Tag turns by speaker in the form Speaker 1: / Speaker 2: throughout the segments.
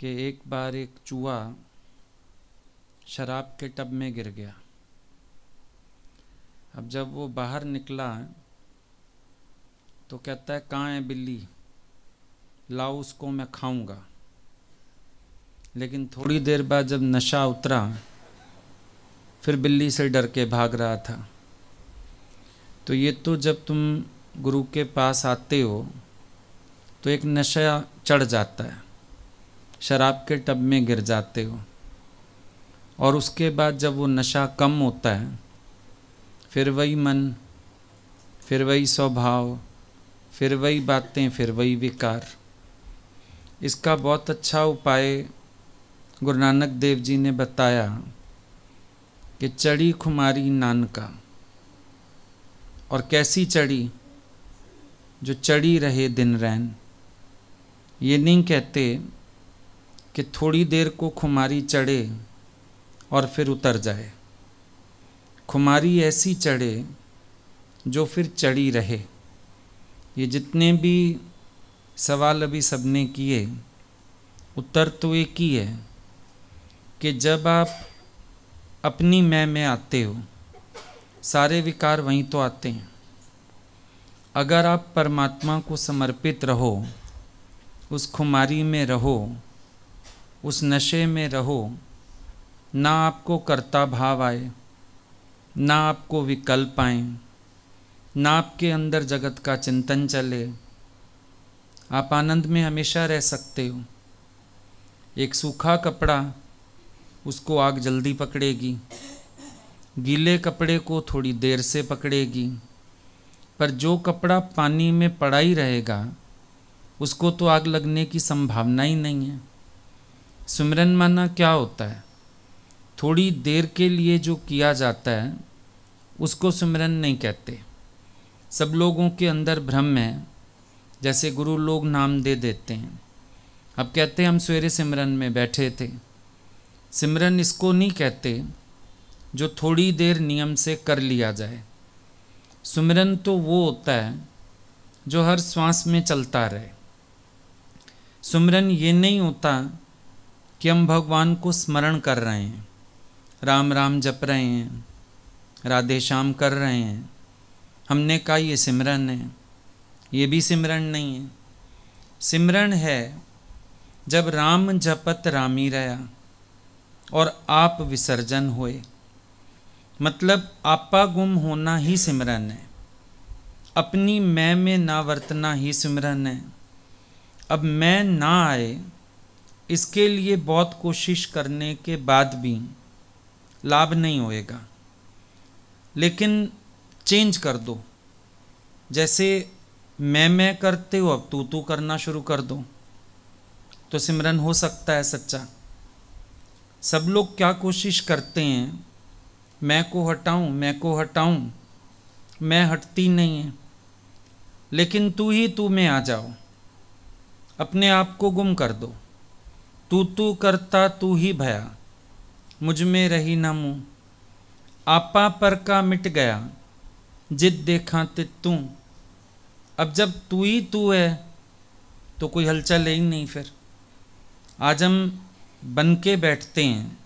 Speaker 1: कि एक बार एक चूहा शराब के टब में गिर गया अब जब वो बाहर निकला तो कहता है कहाँ है बिल्ली लाओ उसको मैं खाऊंगा लेकिन थोड़ी देर बाद जब नशा उतरा फिर बिल्ली से डर के भाग रहा था तो ये तो जब तुम गुरु के पास आते हो तो एक नशा चढ़ जाता है शराब के टब में गिर जाते हो और उसके बाद जब वो नशा कम होता है फिर वही मन फिर वही स्वभाव फिर वही बातें फिर वही विकार इसका बहुत अच्छा उपाय गुरु नानक देव जी ने बताया कि चढ़ी खुमारी नानका और कैसी चढ़ी जो चढ़ी रहे दिन रैन ये नहीं कहते कि थोड़ी देर को खुमारी चढ़े और फिर उतर जाए खुमारी ऐसी चढ़े जो फिर चढ़ी रहे ये जितने भी सवाल अभी सबने किए उत्तर तो एक ही है कि जब आप अपनी मैं में आते हो सारे विकार वहीं तो आते हैं अगर आप परमात्मा को समर्पित रहो उस खुमारी में रहो उस नशे में रहो ना आपको कर्ता भाव आए ना आपको विकल्प आए ना आपके अंदर जगत का चिंतन चले आप आनंद में हमेशा रह सकते हो एक सूखा कपड़ा उसको आग जल्दी पकड़ेगी गीले कपड़े को थोड़ी देर से पकड़ेगी पर जो कपड़ा पानी में पड़ा ही रहेगा उसको तो आग लगने की संभावना ही नहीं है सिमरन माना क्या होता है थोड़ी देर के लिए जो किया जाता है उसको सिमरन नहीं कहते सब लोगों के अंदर भ्रम है जैसे गुरु लोग नाम दे देते हैं अब कहते हैं हम सवेरे सिमरन में बैठे थे सिमरन इसको नहीं कहते जो थोड़ी देर नियम से कर लिया जाए सुमरन तो वो होता है जो हर श्वास में चलता रहे सुमरन ये नहीं होता कि हम भगवान को स्मरण कर रहे हैं राम राम जप रहे हैं राधे श्याम कर रहे हैं हमने कहा ये सिमरन है ये भी सिमरन नहीं है सिमरन है जब राम जपत रामी रहा और आप विसर्जन होए मतलब आपा गुम होना ही सिमरन है अपनी मैं में ना वर्तना ही सिमरन है अब मैं ना आए इसके लिए बहुत कोशिश करने के बाद भी लाभ नहीं होएगा लेकिन चेंज कर दो जैसे मैं मैं करते हो अब तू तू करना शुरू कर दो तो सिमरन हो सकता है सच्चा सब लोग क्या कोशिश करते हैं मैं को हटाऊं मैं को हटाऊं मैं हटती नहीं है लेकिन तू ही तू में आ जाओ अपने आप को गुम कर दो तू तू करता तू ही भया मुझ में रही ना मुँह आपा पर का मिट गया जिद देखा ते तू अब जब तू ही तू है तो कोई हलचल है ही नहीं फिर आज हम बन के बैठते हैं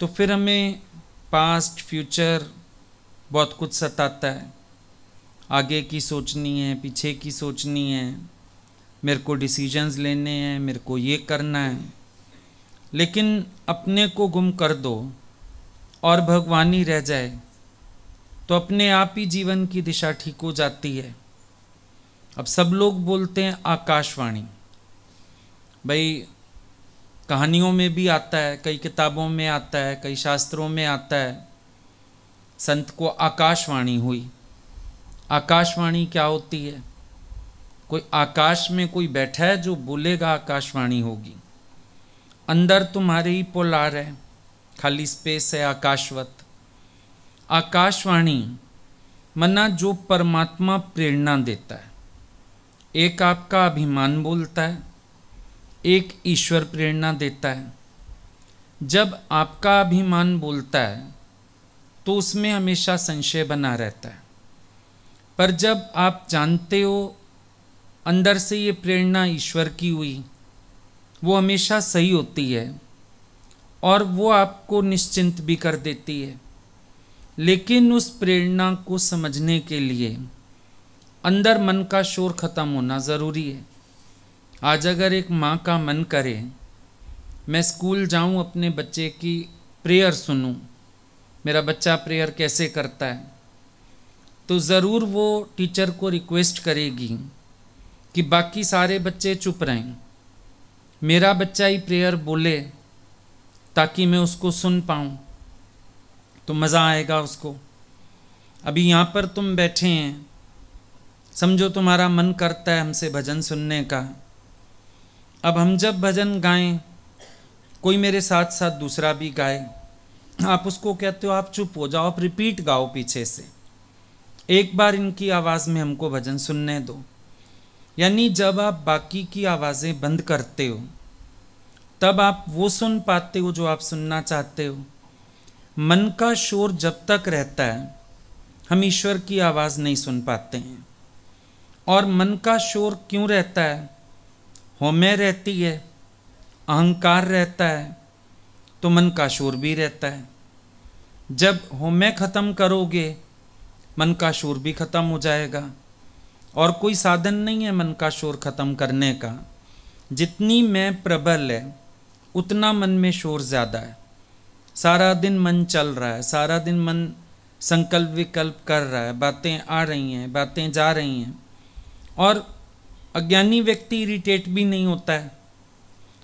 Speaker 1: तो फिर हमें पास्ट फ्यूचर बहुत कुछ सताता है आगे की सोचनी है पीछे की सोचनी है मेरे को डिसीजंस लेने हैं मेरे को ये करना है लेकिन अपने को गुम कर दो और भगवान ही रह जाए तो अपने आप ही जीवन की दिशा ठीक हो जाती है अब सब लोग बोलते हैं आकाशवाणी भाई कहानियों में भी आता है कई किताबों में आता है कई शास्त्रों में आता है संत को आकाशवाणी हुई आकाशवाणी क्या होती है कोई आकाश में कोई बैठा है जो बोलेगा आकाशवाणी होगी अंदर तुम्हारे ही पोलार है खाली स्पेस है आकाशवत आकाशवाणी मना जो परमात्मा प्रेरणा देता है एक आपका अभिमान बोलता है एक ईश्वर प्रेरणा देता है जब आपका अभिमान बोलता है तो उसमें हमेशा संशय बना रहता है पर जब आप जानते हो अंदर से ये प्रेरणा ईश्वर की हुई वो हमेशा सही होती है और वो आपको निश्चिंत भी कर देती है लेकिन उस प्रेरणा को समझने के लिए अंदर मन का शोर ख़त्म होना ज़रूरी है आज अगर एक माँ का मन करे मैं स्कूल जाऊँ अपने बच्चे की प्रेयर सुनूँ मेरा बच्चा प्रेयर कैसे करता है तो ज़रूर वो टीचर को रिक्वेस्ट करेगी कि बाकी सारे बच्चे चुप रहें मेरा बच्चा ही प्रेयर बोले ताकि मैं उसको सुन पाऊँ तो मज़ा आएगा उसको अभी यहाँ पर तुम बैठे हैं समझो तुम्हारा मन करता है हमसे भजन सुनने का अब हम जब भजन गाएं कोई मेरे साथ साथ दूसरा भी गाए आप उसको कहते हो आप चुप हो जाओ आप रिपीट गाओ पीछे से एक बार इनकी आवाज़ में हमको भजन सुनने दो यानी जब आप बाकी की आवाज़ें बंद करते हो तब आप वो सुन पाते हो जो आप सुनना चाहते हो मन का शोर जब तक रहता है हम ईश्वर की आवाज़ नहीं सुन पाते हैं और मन का शोर क्यों रहता है होमे रहती है अहंकार रहता है तो मन का शोर भी रहता है जब होमे ख़त्म करोगे मन का शोर भी ख़त्म हो जाएगा और कोई साधन नहीं है मन का शोर ख़त्म करने का जितनी मैं प्रबल है उतना मन में शोर ज़्यादा है सारा दिन मन चल रहा है सारा दिन मन संकल्प विकल्प कर रहा है बातें आ रही हैं बातें जा रही हैं और अज्ञानी व्यक्ति इरिटेट भी नहीं होता है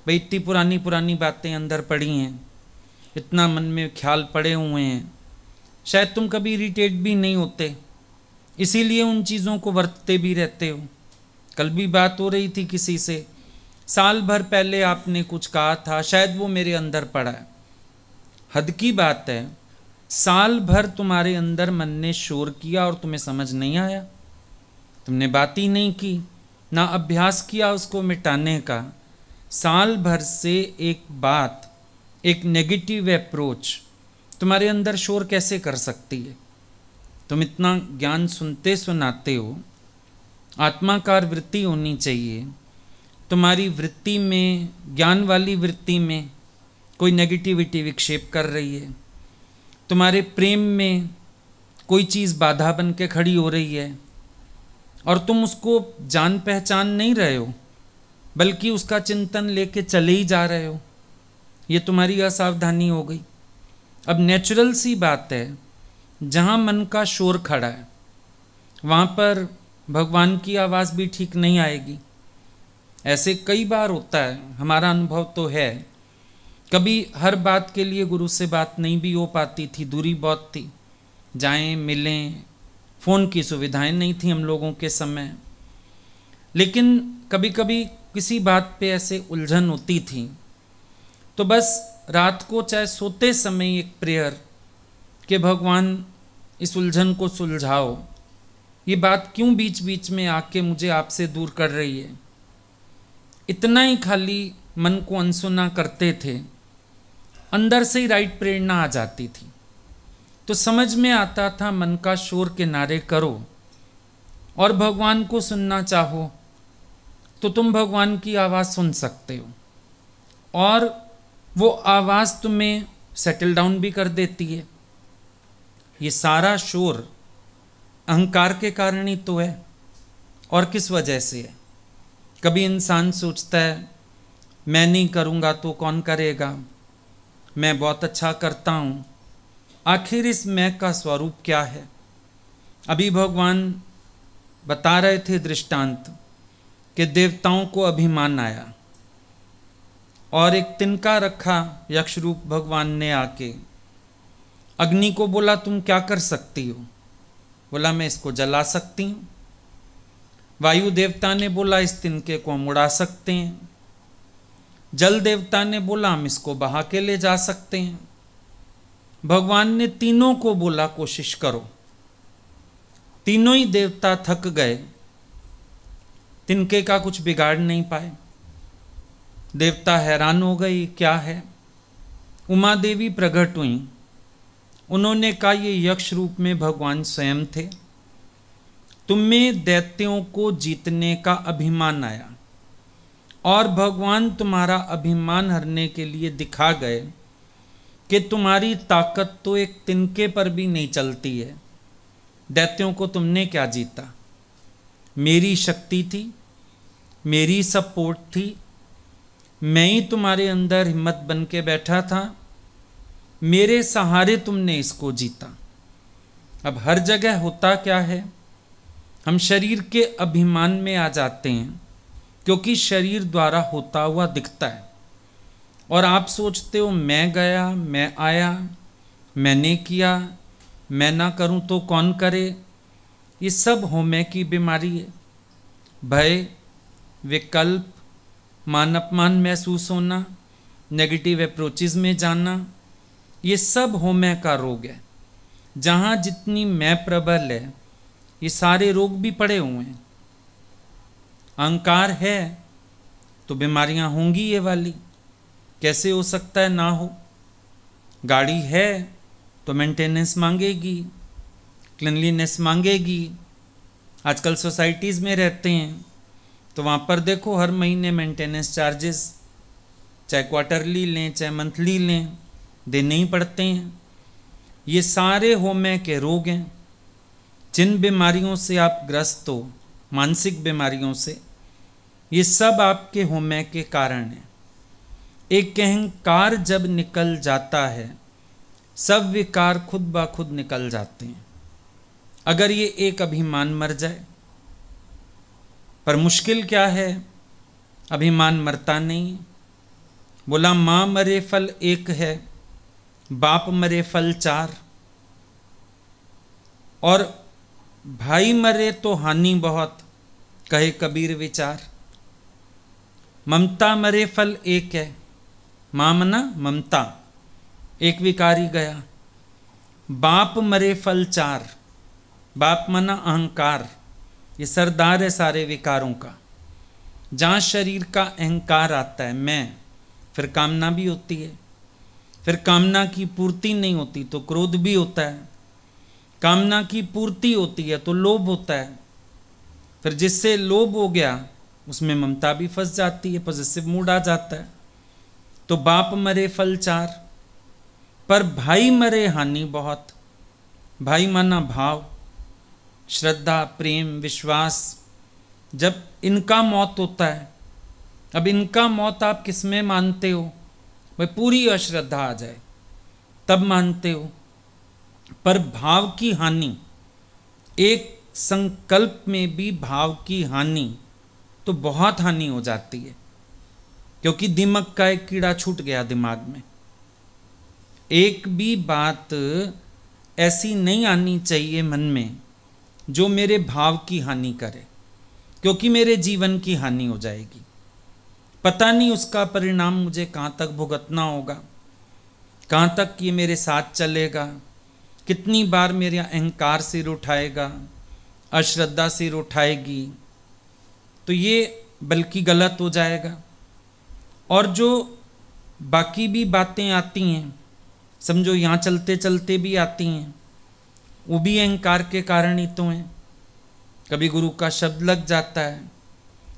Speaker 1: भाई इतनी पुरानी पुरानी बातें अंदर पड़ी हैं इतना मन में ख्याल पड़े हुए हैं शायद तुम कभी इरिटेट भी नहीं होते इसीलिए उन चीज़ों को वर्तते भी रहते हो कल भी बात हो रही थी किसी से साल भर पहले आपने कुछ कहा था शायद वो मेरे अंदर पड़ा है हद की बात है साल भर तुम्हारे अंदर मन ने शोर किया और तुम्हें समझ नहीं आया तुमने बात ही नहीं की ना अभ्यास किया उसको मिटाने का साल भर से एक बात एक नेगेटिव अप्रोच तुम्हारे अंदर शोर कैसे कर सकती है तुम इतना ज्ञान सुनते सुनाते हो आत्माकार वृत्ति होनी चाहिए तुम्हारी वृत्ति में ज्ञान वाली वृत्ति में कोई नेगेटिविटी विक्षेप कर रही है तुम्हारे प्रेम में कोई चीज़ बाधा बन के खड़ी हो रही है और तुम उसको जान पहचान नहीं रहे हो बल्कि उसका चिंतन लेके चले ही जा रहे हो ये तुम्हारी असावधानी हो गई अब नेचुरल सी बात है जहाँ मन का शोर खड़ा है वहाँ पर भगवान की आवाज़ भी ठीक नहीं आएगी ऐसे कई बार होता है हमारा अनुभव तो है कभी हर बात के लिए गुरु से बात नहीं भी हो पाती थी दूरी बहुत थी जाएं मिलें फ़ोन की सुविधाएं नहीं थी हम लोगों के समय लेकिन कभी कभी किसी बात पे ऐसे उलझन होती थी तो बस रात को चाहे सोते समय एक प्रेयर कि भगवान इस उलझन को सुलझाओ ये बात क्यों बीच बीच में आके मुझे आपसे दूर कर रही है इतना ही खाली मन को अनसुना करते थे अंदर से ही राइट प्रेरणा आ जाती थी तो समझ में आता था मन का शोर किनारे करो और भगवान को सुनना चाहो तो तुम भगवान की आवाज़ सुन सकते हो और वो आवाज़ तुम्हें सेटल डाउन भी कर देती है ये सारा शोर अहंकार के कारण ही तो है और किस वजह से है कभी इंसान सोचता है मैं नहीं करूँगा तो कौन करेगा मैं बहुत अच्छा करता हूँ आखिर इस मैं का स्वरूप क्या है अभी भगवान बता रहे थे दृष्टांत कि देवताओं को अभिमान आया और एक तिनका रखा यक्षरूप भगवान ने आके अग्नि को बोला तुम क्या कर सकती हो बोला मैं इसको जला सकती हूँ वायु देवता ने बोला इस तिनके को हम उड़ा सकते हैं जल देवता ने बोला हम इसको बहा के ले जा सकते हैं भगवान ने तीनों को बोला कोशिश करो तीनों ही देवता थक गए तिनके का कुछ बिगाड़ नहीं पाए देवता हैरान हो गई क्या है उमा देवी प्रकट हुई उन्होंने कहा ये यक्ष रूप में भगवान स्वयं थे तुम्हें दैत्यों को जीतने का अभिमान आया और भगवान तुम्हारा अभिमान हरने के लिए दिखा गए कि तुम्हारी ताकत तो एक तिनके पर भी नहीं चलती है दैत्यों को तुमने क्या जीता मेरी शक्ति थी मेरी सपोर्ट थी मैं ही तुम्हारे अंदर हिम्मत बन के बैठा था मेरे सहारे तुमने इसको जीता अब हर जगह होता क्या है हम शरीर के अभिमान में आ जाते हैं क्योंकि शरीर द्वारा होता हुआ दिखता है और आप सोचते हो मैं गया मैं आया मैंने किया मैं ना करूं तो कौन करे ये सब होमे की बीमारी है भय विकल्प मान अपमान महसूस होना नेगेटिव अप्रोचेज में जाना ये सब होमय का रोग है जहाँ जितनी मैं प्रबल है ये सारे रोग भी पड़े हुए हैं अहंकार है तो बीमारियाँ होंगी ये वाली कैसे हो सकता है ना हो गाड़ी है तो मेंटेनेंस मांगेगी क्लिनलीनेस मांगेगी आजकल सोसाइटीज़ में रहते हैं तो वहाँ पर देखो हर महीने मेंटेनेंस चार्जेस चाहे क्वार्टरली लें चाहे मंथली लें दे नहीं पड़ते हैं ये सारे होमय के रोग हैं जिन बीमारियों से आप ग्रस्त हो मानसिक बीमारियों से ये सब आपके होमय के कारण हैं एक अहंकार जब निकल जाता है सब विकार खुद ब खुद निकल जाते हैं अगर ये एक अभिमान मर जाए पर मुश्किल क्या है अभिमान मरता नहीं बोला माँ मरे फल एक है बाप मरे फल चार और भाई मरे तो हानि बहुत कहे कबीर विचार ममता मरे फल एक है मामना ममता एक विकारी गया बाप मरे फल चार बाप मना अहंकार ये सरदार है सारे विकारों का जहाँ शरीर का अहंकार आता है मैं फिर कामना भी होती है फिर कामना की पूर्ति नहीं होती तो क्रोध भी होता है कामना की पूर्ति होती है तो लोभ होता है फिर जिससे लोभ हो गया उसमें ममता भी फंस जाती है पॉजिटिव मूड आ जाता है तो बाप मरे फल चार पर भाई मरे हानि बहुत भाई माना भाव श्रद्धा प्रेम विश्वास जब इनका मौत होता है अब इनका मौत आप किस में मानते हो वह पूरी अश्रद्धा आ जाए तब मानते हो पर भाव की हानि एक संकल्प में भी भाव की हानि तो बहुत हानि हो जाती है क्योंकि दिमाग का एक कीड़ा छूट गया दिमाग में एक भी बात ऐसी नहीं आनी चाहिए मन में जो मेरे भाव की हानि करे क्योंकि मेरे जीवन की हानि हो जाएगी पता नहीं उसका परिणाम मुझे कहाँ तक भुगतना होगा कहाँ तक ये मेरे साथ चलेगा कितनी बार मेरे अहंकार सिर उठाएगा अश्रद्धा सिर उठाएगी तो ये बल्कि गलत हो जाएगा और जो बाकी भी बातें आती हैं समझो यहाँ चलते चलते भी आती हैं वो भी अहंकार के कारण ही तो हैं कभी गुरु का शब्द लग जाता है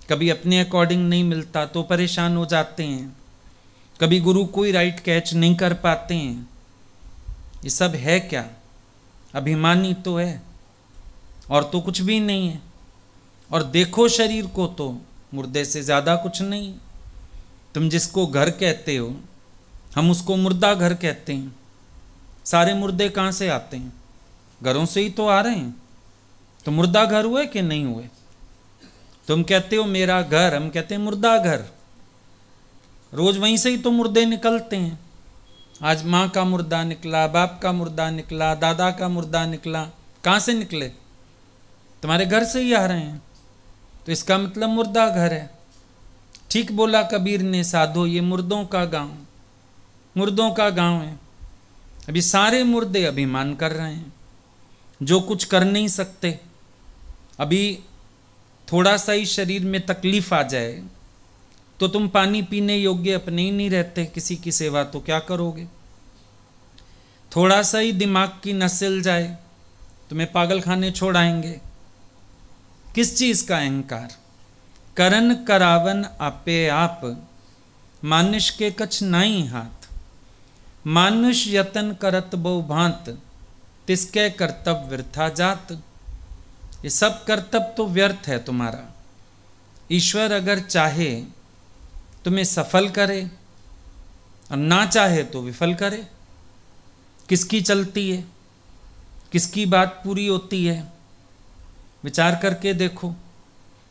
Speaker 1: कभी अपने अकॉर्डिंग नहीं मिलता तो परेशान हो जाते हैं कभी गुरु कोई राइट कैच नहीं कर पाते हैं ये सब है क्या अभिमानी तो है और तो कुछ भी नहीं है और देखो शरीर को तो मुर्दे से ज़्यादा कुछ नहीं तुम जिसको घर कहते हो हम उसको मुर्दा घर कहते हैं सारे मुर्दे कहाँ से आते हैं घरों से ही तो आ रहे हैं तो मुर्दा घर हुए कि नहीं हुए तुम कहते हो मेरा घर हम कहते हैं मुर्दा घर रोज वहीं से ही तो मुर्दे निकलते हैं आज माँ का मुर्दा निकला बाप का मुर्दा निकला दादा का मुर्दा निकला कहाँ से निकले तुम्हारे घर से ही आ रहे हैं तो इसका मतलब मुर्दा घर है ठीक बोला कबीर ने साधो ये मुर्दों का गांव मुर्दों का गांव है अभी सारे मुर्दे अभिमान कर रहे हैं जो कुछ कर नहीं सकते अभी थोड़ा सा ही शरीर में तकलीफ आ जाए तो तुम पानी पीने योग्य अपने ही नहीं रहते किसी की सेवा तो क्या करोगे थोड़ा सा ही दिमाग की नसिल जाए तुम्हें पागल खाने छोड़ आएंगे किस चीज़ का अहंकार करण करावन आपे आप मानुष के कछ नाई हाथ मानुष यतन करत बहुभांत भांत तिसके कर्तव्य वृथा जात ये सब कर्तव्य तो व्यर्थ है तुम्हारा ईश्वर अगर चाहे तुम्हें सफल करे और ना चाहे तो विफल करे किसकी चलती है किसकी बात पूरी होती है विचार करके देखो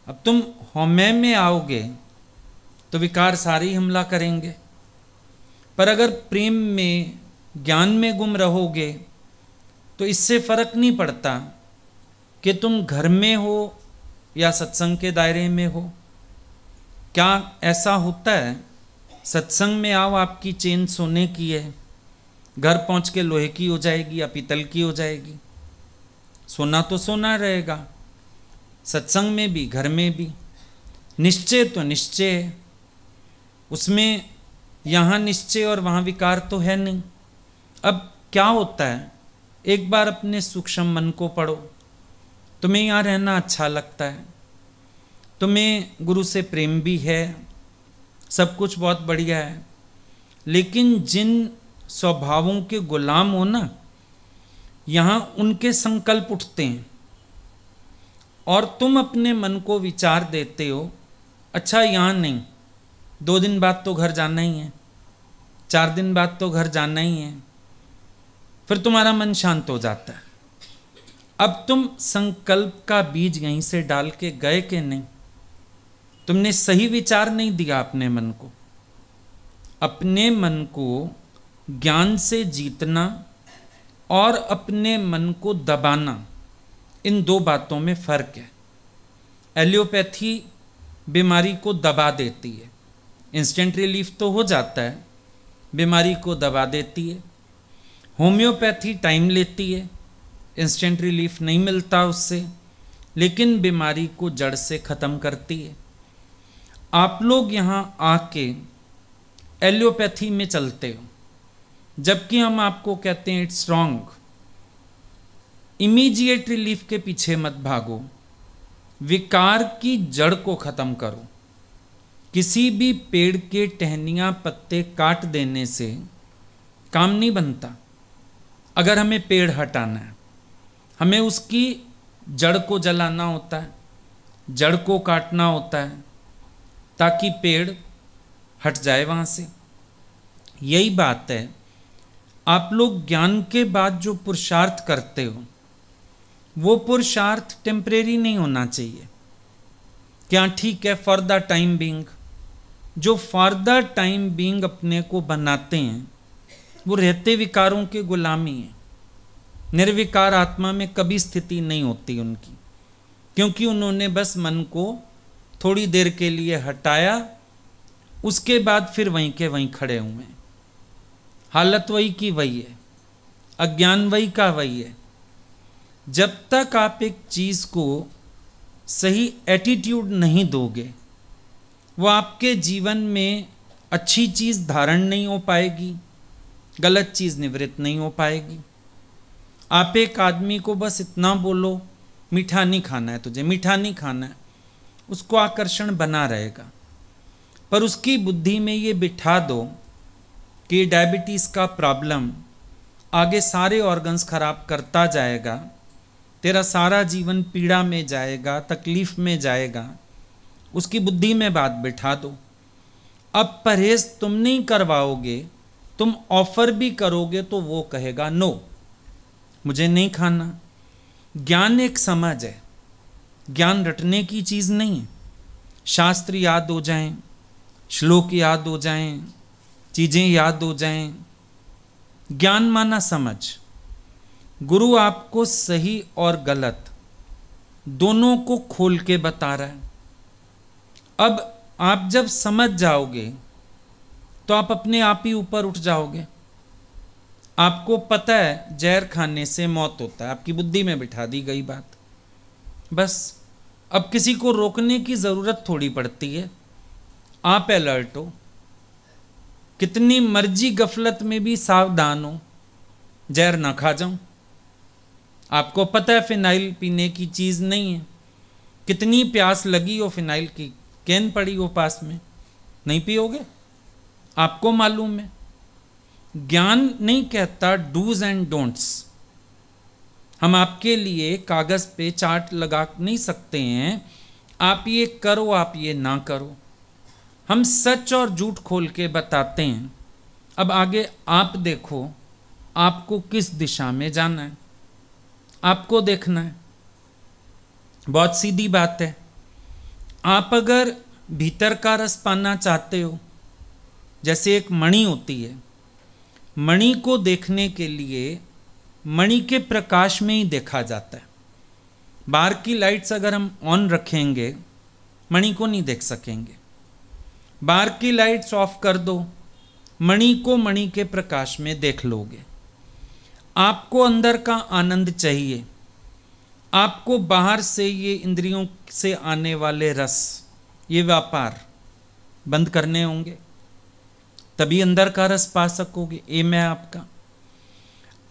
Speaker 1: अब तुम होमे में आओगे तो विकार सारे हमला करेंगे पर अगर प्रेम में ज्ञान में गुम रहोगे तो इससे फर्क नहीं पड़ता कि तुम घर में हो या सत्संग के दायरे में हो क्या ऐसा होता है सत्संग में आओ आपकी चेन सोने की है घर पहुंच के लोहे की हो जाएगी या पीतल की हो जाएगी सोना तो सोना रहेगा सत्संग में भी घर में भी निश्चय तो निश्चय है उसमें यहाँ निश्चय और वहाँ विकार तो है नहीं अब क्या होता है एक बार अपने सूक्ष्म मन को पढ़ो तुम्हें यहाँ रहना अच्छा लगता है तुम्हें गुरु से प्रेम भी है सब कुछ बहुत बढ़िया है लेकिन जिन स्वभावों के गुलाम हो ना यहाँ उनके संकल्प उठते हैं और तुम अपने मन को विचार देते हो अच्छा यहाँ नहीं दो दिन बाद तो घर जाना ही है चार दिन बाद तो घर जाना ही है फिर तुम्हारा मन शांत हो जाता है अब तुम संकल्प का बीज यहीं से डाल के गए कि नहीं तुमने सही विचार नहीं दिया अपने मन को अपने मन को ज्ञान से जीतना और अपने मन को दबाना इन दो बातों में फर्क है एलियोपैथी बीमारी को दबा देती है इंस्टेंट रिलीफ तो हो जाता है बीमारी को दबा देती है होम्योपैथी टाइम लेती है इंस्टेंट रिलीफ नहीं मिलता उससे लेकिन बीमारी को जड़ से ख़त्म करती है आप लोग यहाँ आके एलियोपैथी में चलते हो जबकि हम आपको कहते हैं इट्स रॉन्ग इमीजिएट रिलीफ के पीछे मत भागो विकार की जड़ को ख़त्म करो किसी भी पेड़ के टहनियाँ पत्ते काट देने से काम नहीं बनता अगर हमें पेड़ हटाना है हमें उसकी जड़ को जलाना होता है जड़ को काटना होता है ताकि पेड़ हट जाए वहाँ से यही बात है आप लोग ज्ञान के बाद जो पुरुषार्थ करते हो वो पुरुषार्थ टेम्परेरी नहीं होना चाहिए क्या ठीक है फॉर द टाइम बींग जो फॉर द टाइम बींग अपने को बनाते हैं वो रहते विकारों के गुलामी हैं निर्विकार आत्मा में कभी स्थिति नहीं होती उनकी क्योंकि उन्होंने बस मन को थोड़ी देर के लिए हटाया उसके बाद फिर वहीं के वहीं खड़े हुए हालत वही की वही है अज्ञान वही का वही है जब तक आप एक चीज़ को सही एटीट्यूड नहीं दोगे वो आपके जीवन में अच्छी चीज़ धारण नहीं हो पाएगी गलत चीज़ निवृत्त नहीं हो पाएगी आप एक आदमी को बस इतना बोलो मीठा नहीं खाना है तुझे मीठा नहीं खाना है उसको आकर्षण बना रहेगा पर उसकी बुद्धि में ये बिठा दो कि डायबिटीज़ का प्रॉब्लम आगे सारे ऑर्गन्स खराब करता जाएगा तेरा सारा जीवन पीड़ा में जाएगा तकलीफ़ में जाएगा उसकी बुद्धि में बात बिठा दो अब परहेज़ तुम नहीं करवाओगे तुम ऑफ़र भी करोगे तो वो कहेगा नो मुझे नहीं खाना ज्ञान एक समाज है ज्ञान रटने की चीज़ नहीं है शास्त्र याद हो जाएं, श्लोक याद हो जाएं, चीज़ें याद हो जाएं, ज्ञान माना समझ गुरु आपको सही और गलत दोनों को खोल के बता रहा है अब आप जब समझ जाओगे तो आप अपने आप ही ऊपर उठ जाओगे आपको पता है जहर खाने से मौत होता है आपकी बुद्धि में बिठा दी गई बात बस अब किसी को रोकने की ज़रूरत थोड़ी पड़ती है आप अलर्ट हो कितनी मर्जी गफलत में भी सावधान हो जहर ना खा जाऊं आपको पता है फिनाइल पीने की चीज़ नहीं है कितनी प्यास लगी हो फिनाइल की कैन पड़ी हो पास में नहीं पियोगे आपको मालूम है ज्ञान नहीं कहता डूज एंड डोंट्स हम आपके लिए कागज़ पे चार्ट लगा नहीं सकते हैं आप ये करो आप ये ना करो हम सच और झूठ खोल के बताते हैं अब आगे आप देखो आपको किस दिशा में जाना है आपको देखना है बहुत सीधी बात है आप अगर भीतर का रस पाना चाहते हो जैसे एक मणि होती है मणि को देखने के लिए मणि के प्रकाश में ही देखा जाता है बाहर की लाइट्स अगर हम ऑन रखेंगे मणि को नहीं देख सकेंगे बाहर की लाइट्स ऑफ कर दो मणि को मणि के प्रकाश में देख लोगे आपको अंदर का आनंद चाहिए आपको बाहर से ये इंद्रियों से आने वाले रस ये व्यापार बंद करने होंगे तभी अंदर का रस पा सकोगे एम है आपका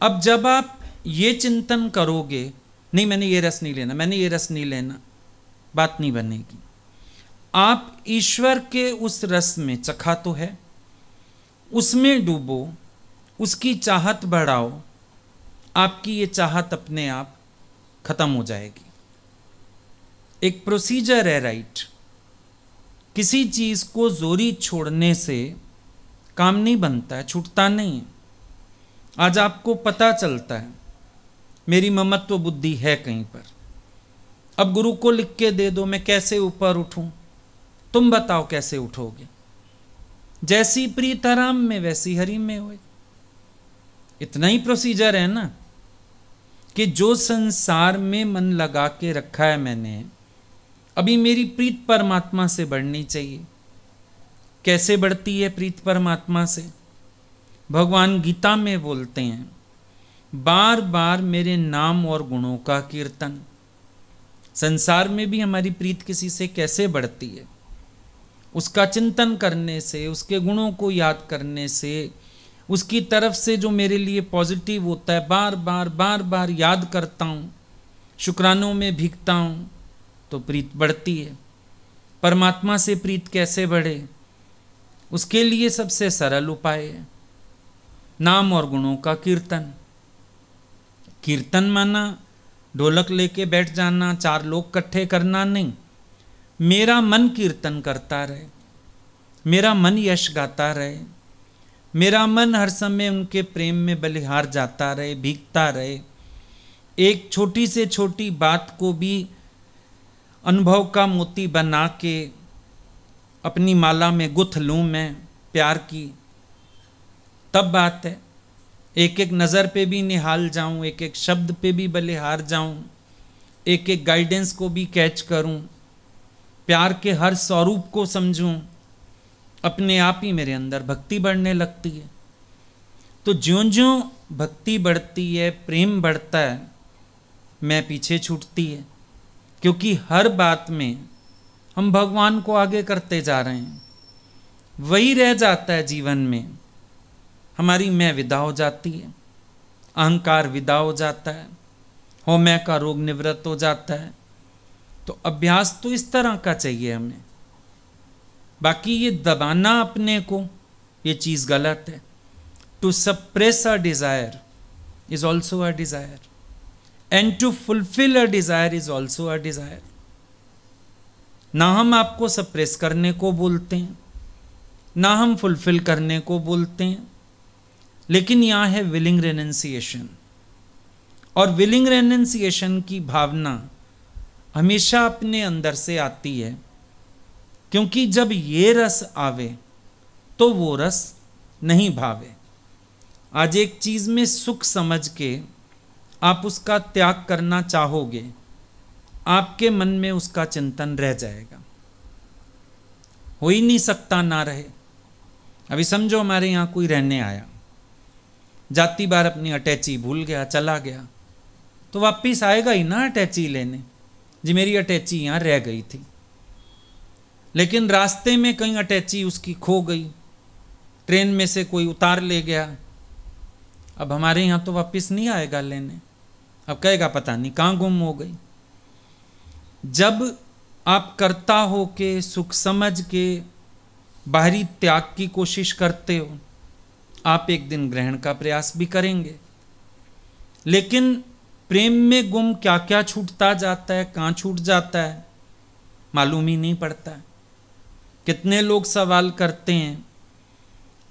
Speaker 1: अब जब आप ये चिंतन करोगे नहीं मैंने ये रस नहीं लेना मैंने ये रस नहीं लेना बात नहीं बनेगी आप ईश्वर के उस रस में चखा तो है उसमें डूबो उसकी चाहत बढ़ाओ आपकी ये चाहत अपने आप ख़त्म हो जाएगी एक प्रोसीजर है राइट किसी चीज़ को जोरी छोड़ने से काम नहीं बनता है छूटता नहीं है आज आपको पता चलता है मेरी ममत्व बुद्धि है कहीं पर अब गुरु को लिख के दे दो मैं कैसे ऊपर उठूं तुम बताओ कैसे उठोगे जैसी प्रीताराम में वैसी हरि में हो इतना ही प्रोसीजर है ना कि जो संसार में मन लगा के रखा है मैंने अभी मेरी प्रीत परमात्मा से बढ़नी चाहिए कैसे बढ़ती है प्रीत परमात्मा से भगवान गीता में बोलते हैं बार बार मेरे नाम और गुणों का कीर्तन संसार में भी हमारी प्रीत किसी से कैसे बढ़ती है उसका चिंतन करने से उसके गुणों को याद करने से उसकी तरफ से जो मेरे लिए पॉजिटिव होता है बार बार बार बार याद करता हूँ शुक्रानों में भीगता हूँ तो प्रीत बढ़ती है परमात्मा से प्रीत कैसे बढ़े उसके लिए सबसे सरल उपाय है नाम और गुणों का कीर्तन कीर्तन माना ढोलक लेके बैठ जाना चार लोग इकट्ठे करना नहीं मेरा मन कीर्तन करता रहे मेरा मन यश गाता रहे मेरा मन हर समय उनके प्रेम में बलिहार जाता रहे भीगता रहे एक छोटी से छोटी बात को भी अनुभव का मोती बना के अपनी माला में गुथ लूँ मैं प्यार की तब बात है एक एक नज़र पे भी निहाल जाऊँ एक एक शब्द पे भी भले हार जाऊँ एक एक गाइडेंस को भी कैच करूँ प्यार के हर स्वरूप को समझूँ अपने आप ही मेरे अंदर भक्ति बढ़ने लगती है तो ज्यों ज्यों भक्ति बढ़ती है प्रेम बढ़ता है मैं पीछे छूटती है क्योंकि हर बात में हम भगवान को आगे करते जा रहे हैं वही रह जाता है जीवन में हमारी मैं विदा हो जाती है अहंकार विदा हो जाता है होमय का रोग निवृत्त हो जाता है तो अभ्यास तो इस तरह का चाहिए हमें बाकी ये दबाना अपने को ये चीज़ गलत है to suppress a desire is also a desire and to fulfil a desire is also a desire ना हम आपको सप्रेस करने को बोलते हैं ना हम फुलफिल करने को बोलते हैं लेकिन यहाँ है विलिंग रेनेंसिएशन और विलिंग रेनेंसिएशन की भावना हमेशा अपने अंदर से आती है क्योंकि जब ये रस आवे तो वो रस नहीं भावे आज एक चीज़ में सुख समझ के आप उसका त्याग करना चाहोगे आपके मन में उसका चिंतन रह जाएगा हो ही नहीं सकता ना रहे अभी समझो हमारे यहाँ कोई रहने आया जाती बार अपनी अटैची भूल गया चला गया तो वापिस आएगा ही ना अटैची लेने जी मेरी अटैची यहाँ रह गई थी लेकिन रास्ते में कहीं अटैची उसकी खो गई ट्रेन में से कोई उतार ले गया अब हमारे यहाँ तो वापस नहीं आएगा लेने अब कहेगा पता नहीं कहाँ गुम हो गई जब आप करता हो के सुख समझ के बाहरी त्याग की कोशिश करते हो आप एक दिन ग्रहण का प्रयास भी करेंगे लेकिन प्रेम में गुम क्या क्या छूटता जाता है कहाँ छूट जाता है मालूम ही नहीं पड़ता है कितने लोग सवाल करते हैं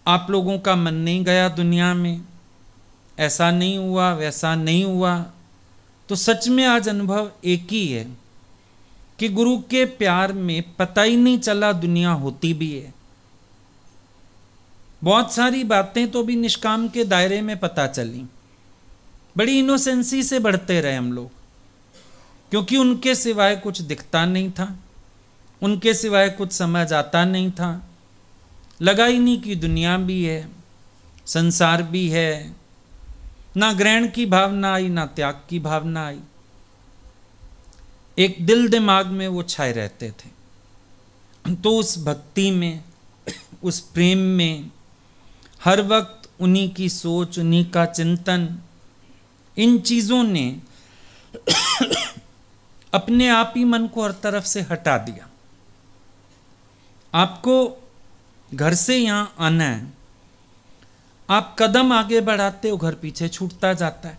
Speaker 1: आप लोगों का मन नहीं गया दुनिया में ऐसा नहीं हुआ वैसा नहीं हुआ तो सच में आज अनुभव एक ही है कि गुरु के प्यार में पता ही नहीं चला दुनिया होती भी है बहुत सारी बातें तो भी निष्काम के दायरे में पता चली बड़ी इनोसेंसी से बढ़ते रहे हम लोग क्योंकि उनके सिवाय कुछ दिखता नहीं था उनके सिवाय कुछ समझ आता नहीं था लगा ही नहीं कि दुनिया भी है संसार भी है ना ग्रहण की भावना आई ना त्याग की भावना आई एक दिल दिमाग में वो छाए रहते थे तो उस भक्ति में उस प्रेम में हर वक्त उन्हीं की सोच उन्हीं का चिंतन इन चीज़ों ने अपने आप ही मन को हर तरफ से हटा दिया आपको घर से यहाँ आना है आप कदम आगे बढ़ाते हो घर पीछे छूटता जाता है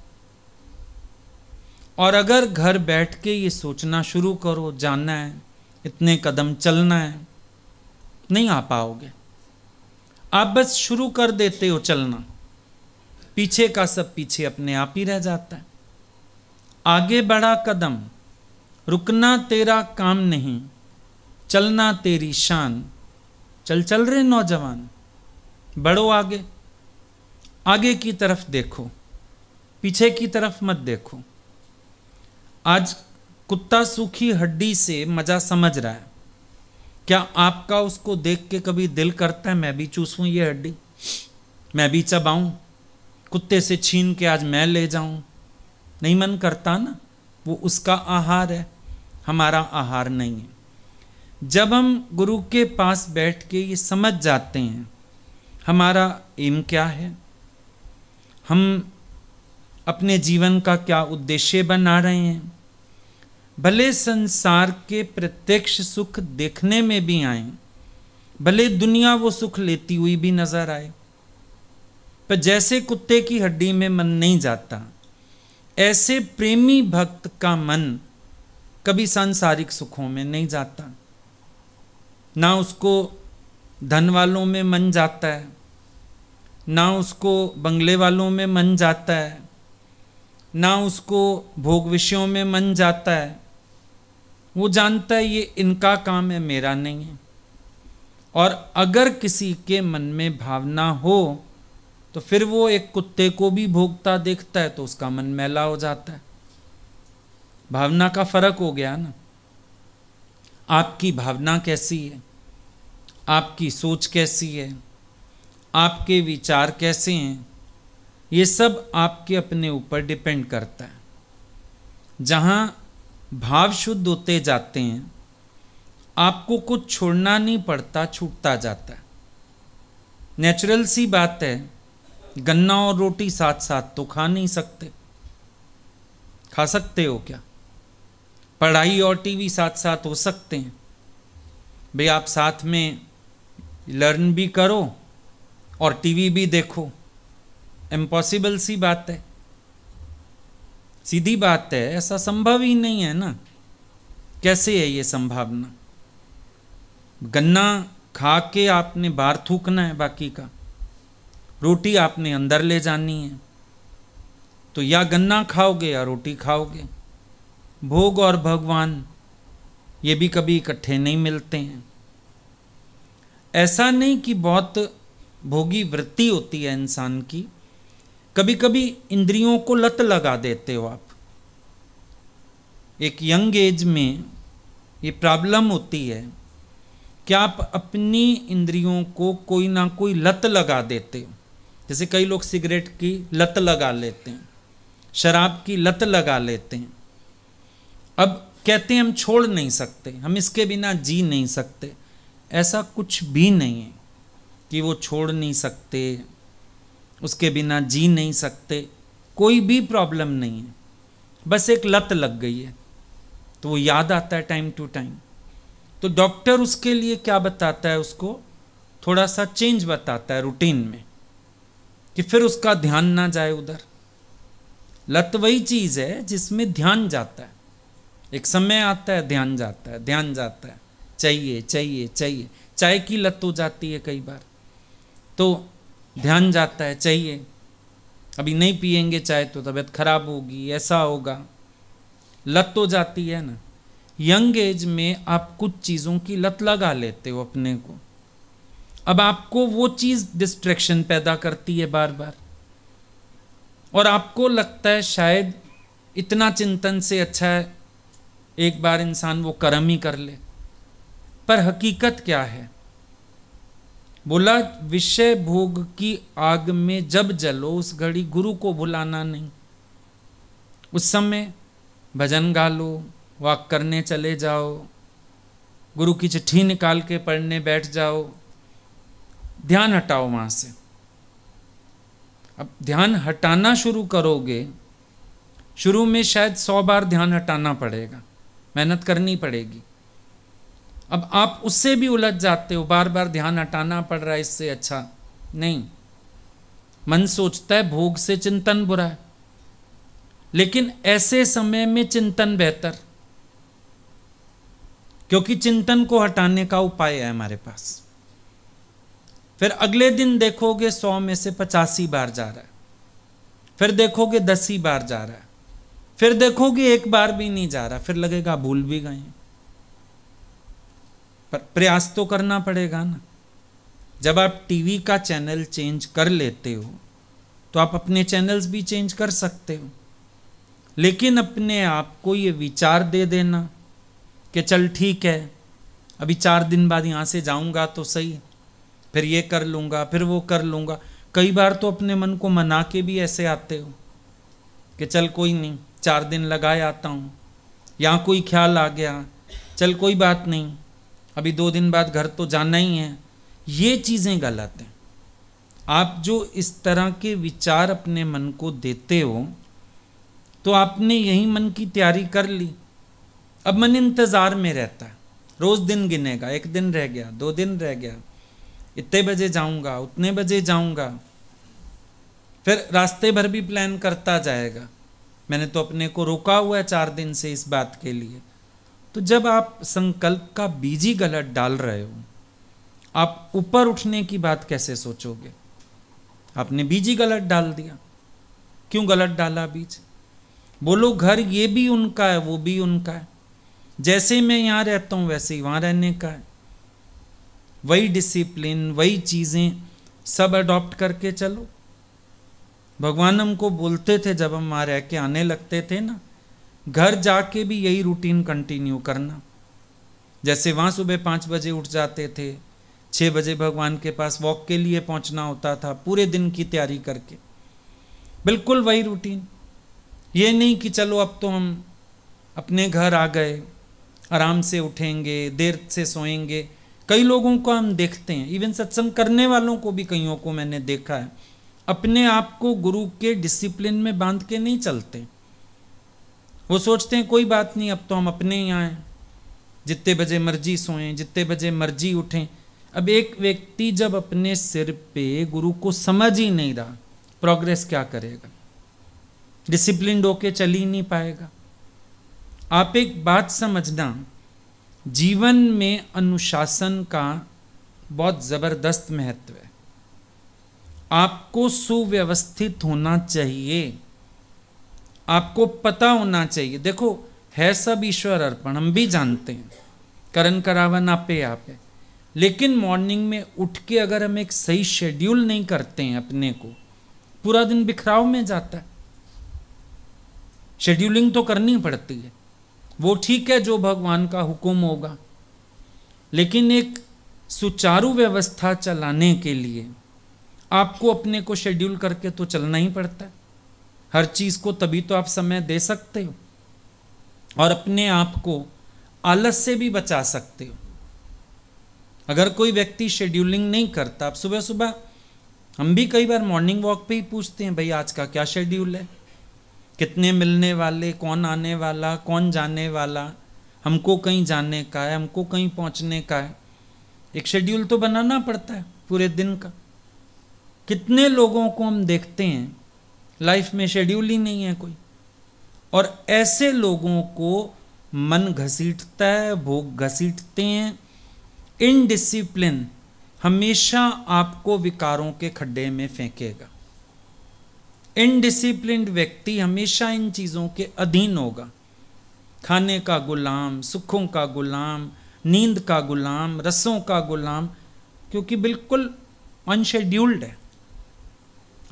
Speaker 1: और अगर घर बैठ के ये सोचना शुरू करो जानना है इतने कदम चलना है नहीं आ पाओगे आप बस शुरू कर देते हो चलना पीछे का सब पीछे अपने आप ही रह जाता है आगे बढ़ा कदम रुकना तेरा काम नहीं चलना तेरी शान चल चल रहे नौजवान बढ़ो आगे आगे की तरफ देखो पीछे की तरफ मत देखो आज कुत्ता सूखी हड्डी से मज़ा समझ रहा है क्या आपका उसको देख के कभी दिल करता है मैं भी चूसूँ ये हड्डी मैं भी चबाऊँ कुत्ते से छीन के आज मैं ले जाऊँ नहीं मन करता ना वो उसका आहार है हमारा आहार नहीं है जब हम गुरु के पास बैठ के ये समझ जाते हैं हमारा एम क्या है हम अपने जीवन का क्या उद्देश्य बना रहे हैं भले संसार के प्रत्यक्ष सुख देखने में भी आए भले दुनिया वो सुख लेती हुई भी नजर आए पर जैसे कुत्ते की हड्डी में मन नहीं जाता ऐसे प्रेमी भक्त का मन कभी सांसारिक सुखों में नहीं जाता ना उसको धन वालों में मन जाता है ना उसको बंगले वालों में मन जाता है ना उसको भोग विषयों में मन जाता है वो जानता है ये इनका काम है मेरा नहीं है और अगर किसी के मन में भावना हो तो फिर वो एक कुत्ते को भी भोगता देखता है तो उसका मन मैला हो जाता है भावना का फर्क हो गया ना आपकी भावना कैसी है आपकी सोच कैसी है आपके विचार कैसे हैं ये सब आपके अपने ऊपर डिपेंड करता है जहाँ भाव शुद्ध होते जाते हैं आपको कुछ छोड़ना नहीं पड़ता छूटता जाता है नेचुरल सी बात है गन्ना और रोटी साथ साथ तो खा नहीं सकते खा सकते हो क्या पढ़ाई और टीवी साथ साथ हो सकते हैं भाई आप साथ में लर्न भी करो और टीवी भी देखो इम्पॉसिबल सी बात है सीधी बात है ऐसा संभव ही नहीं है ना कैसे है ये संभावना गन्ना खा के आपने बाहर थूकना है बाकी का रोटी आपने अंदर ले जानी है तो या गन्ना खाओगे या रोटी खाओगे भोग और भगवान ये भी कभी इकट्ठे नहीं मिलते हैं ऐसा नहीं कि बहुत भोगी वृत्ति होती है इंसान की कभी कभी इंद्रियों को लत लगा देते हो आप एक यंग एज में ये प्रॉब्लम होती है कि आप अपनी इंद्रियों को कोई ना कोई लत लगा देते हो जैसे कई लोग सिगरेट की लत लगा लेते हैं शराब की लत लगा लेते हैं अब कहते हैं हम छोड़ नहीं सकते हम इसके बिना जी नहीं सकते ऐसा कुछ भी नहीं है कि वो छोड़ नहीं सकते उसके बिना जी नहीं सकते कोई भी प्रॉब्लम नहीं है बस एक लत लग गई है तो वो याद आता है टाइम टू टाइम तो डॉक्टर उसके लिए क्या बताता है उसको थोड़ा सा चेंज बताता है रूटीन में कि फिर उसका ध्यान ना जाए उधर लत वही चीज़ है जिसमें ध्यान जाता है एक समय आता है ध्यान जाता है ध्यान जाता है चाहिए चाहिए चाहिए चाय की लत हो जाती है कई बार तो ध्यान जाता है चाहिए अभी नहीं पिएंगे चाय तो तबीयत खराब होगी ऐसा होगा लत तो जाती है ना यंग एज में आप कुछ चीज़ों की लत लगा लेते हो अपने को अब आपको वो चीज़ डिस्ट्रैक्शन पैदा करती है बार बार और आपको लगता है शायद इतना चिंतन से अच्छा है एक बार इंसान वो कर्म ही कर ले पर हकीकत क्या है बोला विषय भोग की आग में जब जलो उस घड़ी गुरु को भुलाना नहीं उस समय भजन गा लो वॉक करने चले जाओ गुरु की चिट्ठी निकाल के पढ़ने बैठ जाओ ध्यान हटाओ वहाँ से अब ध्यान हटाना शुरू करोगे शुरू में शायद सौ बार ध्यान हटाना पड़ेगा मेहनत करनी पड़ेगी अब आप उससे भी उलझ जाते हो बार बार ध्यान हटाना पड़ रहा है इससे अच्छा नहीं मन सोचता है भोग से चिंतन बुरा है लेकिन ऐसे समय में चिंतन बेहतर क्योंकि चिंतन को हटाने का उपाय है हमारे पास फिर अगले दिन देखोगे सौ में से पचासी बार जा रहा है फिर देखोगे दस ही बार जा रहा है फिर देखोगे एक बार भी नहीं जा रहा फिर लगेगा भूल भी गए हैं पर प्रयास तो करना पड़ेगा ना जब आप टीवी का चैनल चेंज कर लेते हो तो आप अपने चैनल्स भी चेंज कर सकते हो लेकिन अपने आप को ये विचार दे देना कि चल ठीक है अभी चार दिन बाद यहाँ से जाऊँगा तो सही फिर ये कर लूँगा फिर वो कर लूँगा कई बार तो अपने मन को मना के भी ऐसे आते हो कि चल कोई नहीं चार दिन लगाए आता हूँ यहाँ कोई ख्याल आ गया चल कोई बात नहीं अभी दो दिन बाद घर तो जाना ही है ये चीज़ें गलत हैं आप जो इस तरह के विचार अपने मन को देते हो तो आपने यही मन की तैयारी कर ली अब मन इंतज़ार में रहता है रोज़ दिन गिनेगा एक दिन रह गया दो दिन रह गया इतने बजे जाऊंगा उतने बजे जाऊंगा फिर रास्ते भर भी प्लान करता जाएगा मैंने तो अपने को रोका हुआ है चार दिन से इस बात के लिए तो जब आप संकल्प का बीज ही गलत डाल रहे हो आप ऊपर उठने की बात कैसे सोचोगे आपने बीज ही गलत डाल दिया क्यों गलत डाला बीज बोलो घर ये भी उनका है वो भी उनका है जैसे मैं यहाँ रहता हूँ वैसे ही वहाँ रहने का है वही डिसिप्लिन वही चीज़ें सब अडॉप्ट करके चलो भगवान हमको बोलते थे जब हम वहाँ रह के आने लगते थे ना घर जाके भी यही रूटीन कंटिन्यू करना जैसे वहाँ सुबह पाँच बजे उठ जाते थे छः बजे भगवान के पास वॉक के लिए पहुँचना होता था पूरे दिन की तैयारी करके बिल्कुल वही रूटीन ये नहीं कि चलो अब तो हम अपने घर आ गए आराम से उठेंगे देर से सोएंगे कई लोगों को हम देखते हैं इवन सत्संग करने वालों को भी कईयों को मैंने देखा है अपने आप को गुरु के डिसिप्लिन में बांध के नहीं चलते वो सोचते हैं कोई बात नहीं अब तो हम अपने ही आए जितने बजे मर्जी सोएं जितने बजे मर्जी उठें अब एक व्यक्ति जब अपने सिर पे गुरु को समझ ही नहीं रहा प्रोग्रेस क्या करेगा डिसिप्लिन होके चल ही नहीं पाएगा आप एक बात समझना जीवन में अनुशासन का बहुत ज़बरदस्त महत्व है आपको सुव्यवस्थित होना चाहिए आपको पता होना चाहिए देखो है सब ईश्वर अर्पण हम भी जानते हैं करण करावन आप पे आप है लेकिन मॉर्निंग में उठ के अगर हम एक सही शेड्यूल नहीं करते हैं अपने को पूरा दिन बिखराव में जाता है शेड्यूलिंग तो करनी पड़ती है वो ठीक है जो भगवान का हुक्म होगा लेकिन एक सुचारू व्यवस्था चलाने के लिए आपको अपने को शेड्यूल करके तो चलना ही पड़ता है हर चीज़ को तभी तो आप समय दे सकते हो और अपने आप को आलस से भी बचा सकते हो अगर कोई व्यक्ति शेड्यूलिंग नहीं करता आप सुबह सुबह हम भी कई बार मॉर्निंग वॉक पे ही पूछते हैं भाई आज का क्या शेड्यूल है कितने मिलने वाले कौन आने वाला कौन जाने वाला हमको कहीं जाने का है हमको कहीं पहुंचने का है एक शेड्यूल तो बनाना पड़ता है पूरे दिन का कितने लोगों को हम देखते हैं लाइफ में शेड्यूलिंग नहीं है कोई और ऐसे लोगों को मन घसीटता है भोग घसीटते हैं इनडिसिप्लिन हमेशा आपको विकारों के खड्डे में फेंकेगा इनडिसिप्लिन व्यक्ति हमेशा इन चीज़ों के अधीन होगा खाने का गुलाम सुखों का गुलाम नींद का गुलाम रसों का गुलाम क्योंकि बिल्कुल अनशेड्यूल्ड है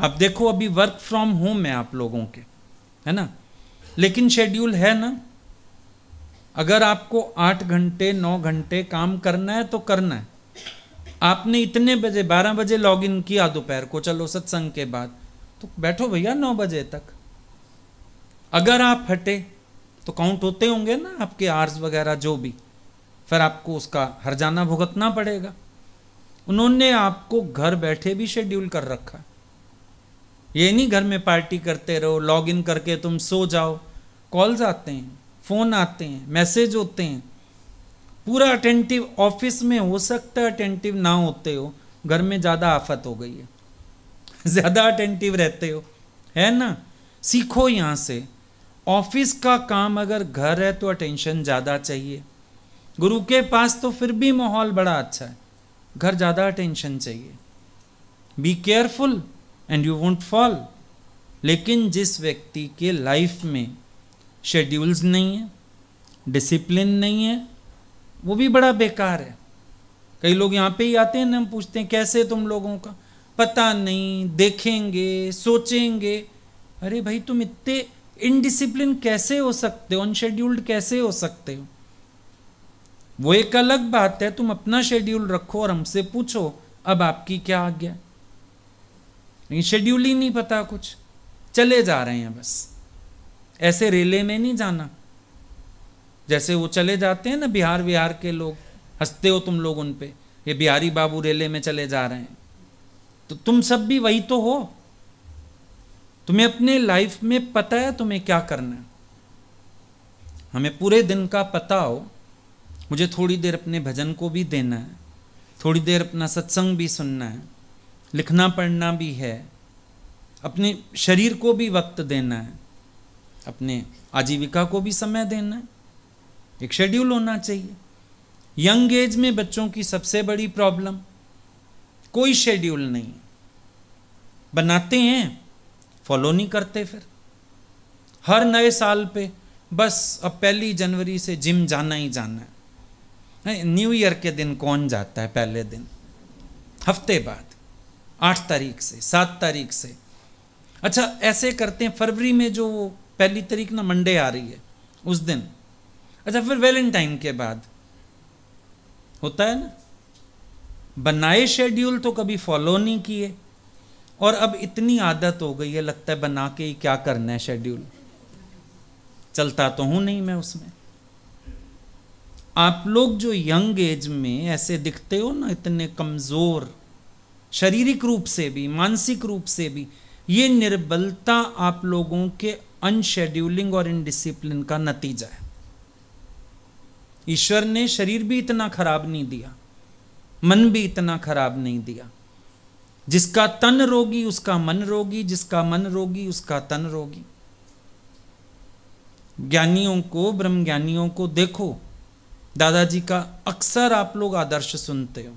Speaker 1: अब देखो अभी वर्क फ्रॉम होम है आप लोगों के है ना लेकिन शेड्यूल है ना अगर आपको आठ घंटे नौ घंटे काम करना है तो करना है आपने इतने बजे बारह बजे लॉग इन किया दोपहर को चलो सत्संग के बाद तो बैठो भैया नौ बजे तक अगर आप हटे तो काउंट होते होंगे ना आपके आर्स वगैरह जो भी फिर आपको उसका हर जाना भुगतना पड़ेगा उन्होंने आपको घर बैठे भी शेड्यूल कर रखा है ये नहीं घर में पार्टी करते रहो लॉग इन करके तुम सो जाओ कॉल्स आते हैं फ़ोन आते हैं मैसेज होते हैं पूरा अटेंटिव ऑफिस में हो सकता है अटेंटिव ना होते हो घर में ज़्यादा आफत हो गई है ज़्यादा अटेंटिव रहते हो है ना सीखो यहाँ से ऑफिस का काम अगर घर है तो अटेंशन ज़्यादा चाहिए गुरु के पास तो फिर भी माहौल बड़ा अच्छा है घर ज़्यादा अटेंशन चाहिए be careful and you won't fall लेकिन जिस व्यक्ति के लाइफ में शेड्यूल्स नहीं है डिसिप्लिन नहीं है वो भी बड़ा बेकार है कई लोग यहाँ पे ही आते हैं ना हम पूछते हैं कैसे तुम लोगों का पता नहीं देखेंगे सोचेंगे अरे भाई तुम इतने इनडिसिप्लिन कैसे हो सकते हो अनशेड्यूल्ड कैसे हो सकते हो वो एक अलग बात है तुम अपना शेड्यूल रखो और हमसे पूछो अब आपकी क्या आज्ञा है लेकिन शेड्यूल ही नहीं पता कुछ चले जा रहे हैं बस ऐसे रेले में नहीं जाना जैसे वो चले जाते हैं ना बिहार विहार के लोग हंसते हो तुम लोग उन पर ये बिहारी बाबू रेले में चले जा रहे हैं तो तुम सब भी वही तो हो तुम्हें अपने लाइफ में पता है तुम्हें क्या करना है हमें पूरे दिन का पता हो मुझे थोड़ी देर अपने भजन को भी देना है थोड़ी देर अपना सत्संग भी सुनना है लिखना पढ़ना भी है अपने शरीर को भी वक्त देना है अपने आजीविका को भी समय देना है एक शेड्यूल होना चाहिए यंग एज में बच्चों की सबसे बड़ी प्रॉब्लम कोई शेड्यूल नहीं बनाते हैं फॉलो नहीं करते फिर हर नए साल पे बस अब पहली जनवरी से जिम जाना ही जाना है न्यू ईयर के दिन कौन जाता है पहले दिन हफ्ते बाद आठ तारीख से सात तारीख से अच्छा ऐसे करते हैं फरवरी में जो पहली तारीख ना मंडे आ रही है उस दिन अच्छा फिर वैलेंटाइन के बाद होता है ना बनाए शेड्यूल तो कभी फॉलो नहीं किए और अब इतनी आदत हो गई है लगता है बना के ही क्या करना है शेड्यूल चलता तो हूं नहीं मैं उसमें आप लोग जो यंग एज में ऐसे दिखते हो ना इतने कमज़ोर शारीरिक रूप से भी मानसिक रूप से भी ये निर्बलता आप लोगों के अनशेड्यूलिंग और इनडिसिप्लिन का नतीजा है ईश्वर ने शरीर भी इतना खराब नहीं दिया मन भी इतना खराब नहीं दिया जिसका तन रोगी उसका मन रोगी जिसका मन रोगी उसका तन रोगी ज्ञानियों को ब्रह्म ज्ञानियों को देखो दादाजी का अक्सर आप लोग आदर्श सुनते हो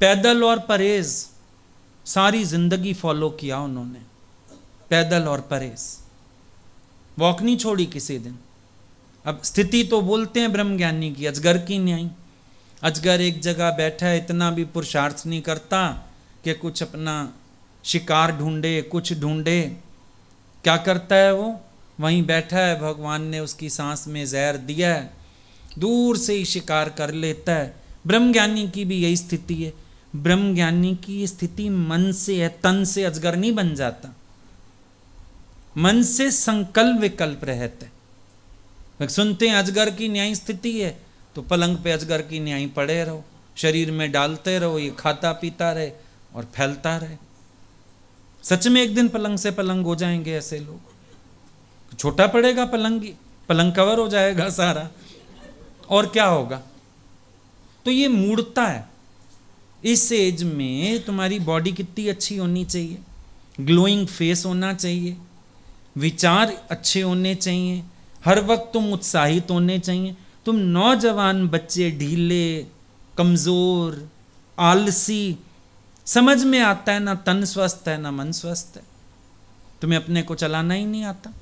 Speaker 1: पैदल और परहेज सारी ज़िंदगी फॉलो किया उन्होंने पैदल और परहेज वॉक नहीं छोड़ी किसी दिन अब स्थिति तो बोलते हैं ब्रह्मज्ञानी की अजगर की न्याय अजगर एक जगह बैठा है इतना भी पुरुषार्थ नहीं करता कि कुछ अपना शिकार ढूंढे कुछ ढूंढे क्या करता है वो वहीं बैठा है भगवान ने उसकी सांस में जहर दिया है दूर से ही शिकार कर लेता है ब्रह्मज्ञानी की भी यही स्थिति है ब्रह्म ज्ञानी की स्थिति मन से है तन से अजगर नहीं बन जाता मन से संकल्प विकल्प रहते सुनते हैं अजगर की न्याय स्थिति है तो पलंग पे अजगर की न्याय पड़े रहो शरीर में डालते रहो ये खाता पीता रहे और फैलता रहे सच में एक दिन पलंग से पलंग हो जाएंगे ऐसे लोग छोटा पड़ेगा पलंग पलंग कवर हो जाएगा सारा और क्या होगा तो ये मूर्ता है इस एज में तुम्हारी बॉडी कितनी अच्छी होनी चाहिए ग्लोइंग फेस होना चाहिए विचार अच्छे होने चाहिए हर वक्त तुम उत्साहित होने चाहिए तुम नौजवान बच्चे ढीले कमज़ोर आलसी समझ में आता है ना तन स्वस्थ है ना मन स्वस्थ है तुम्हें अपने को चलाना ही नहीं आता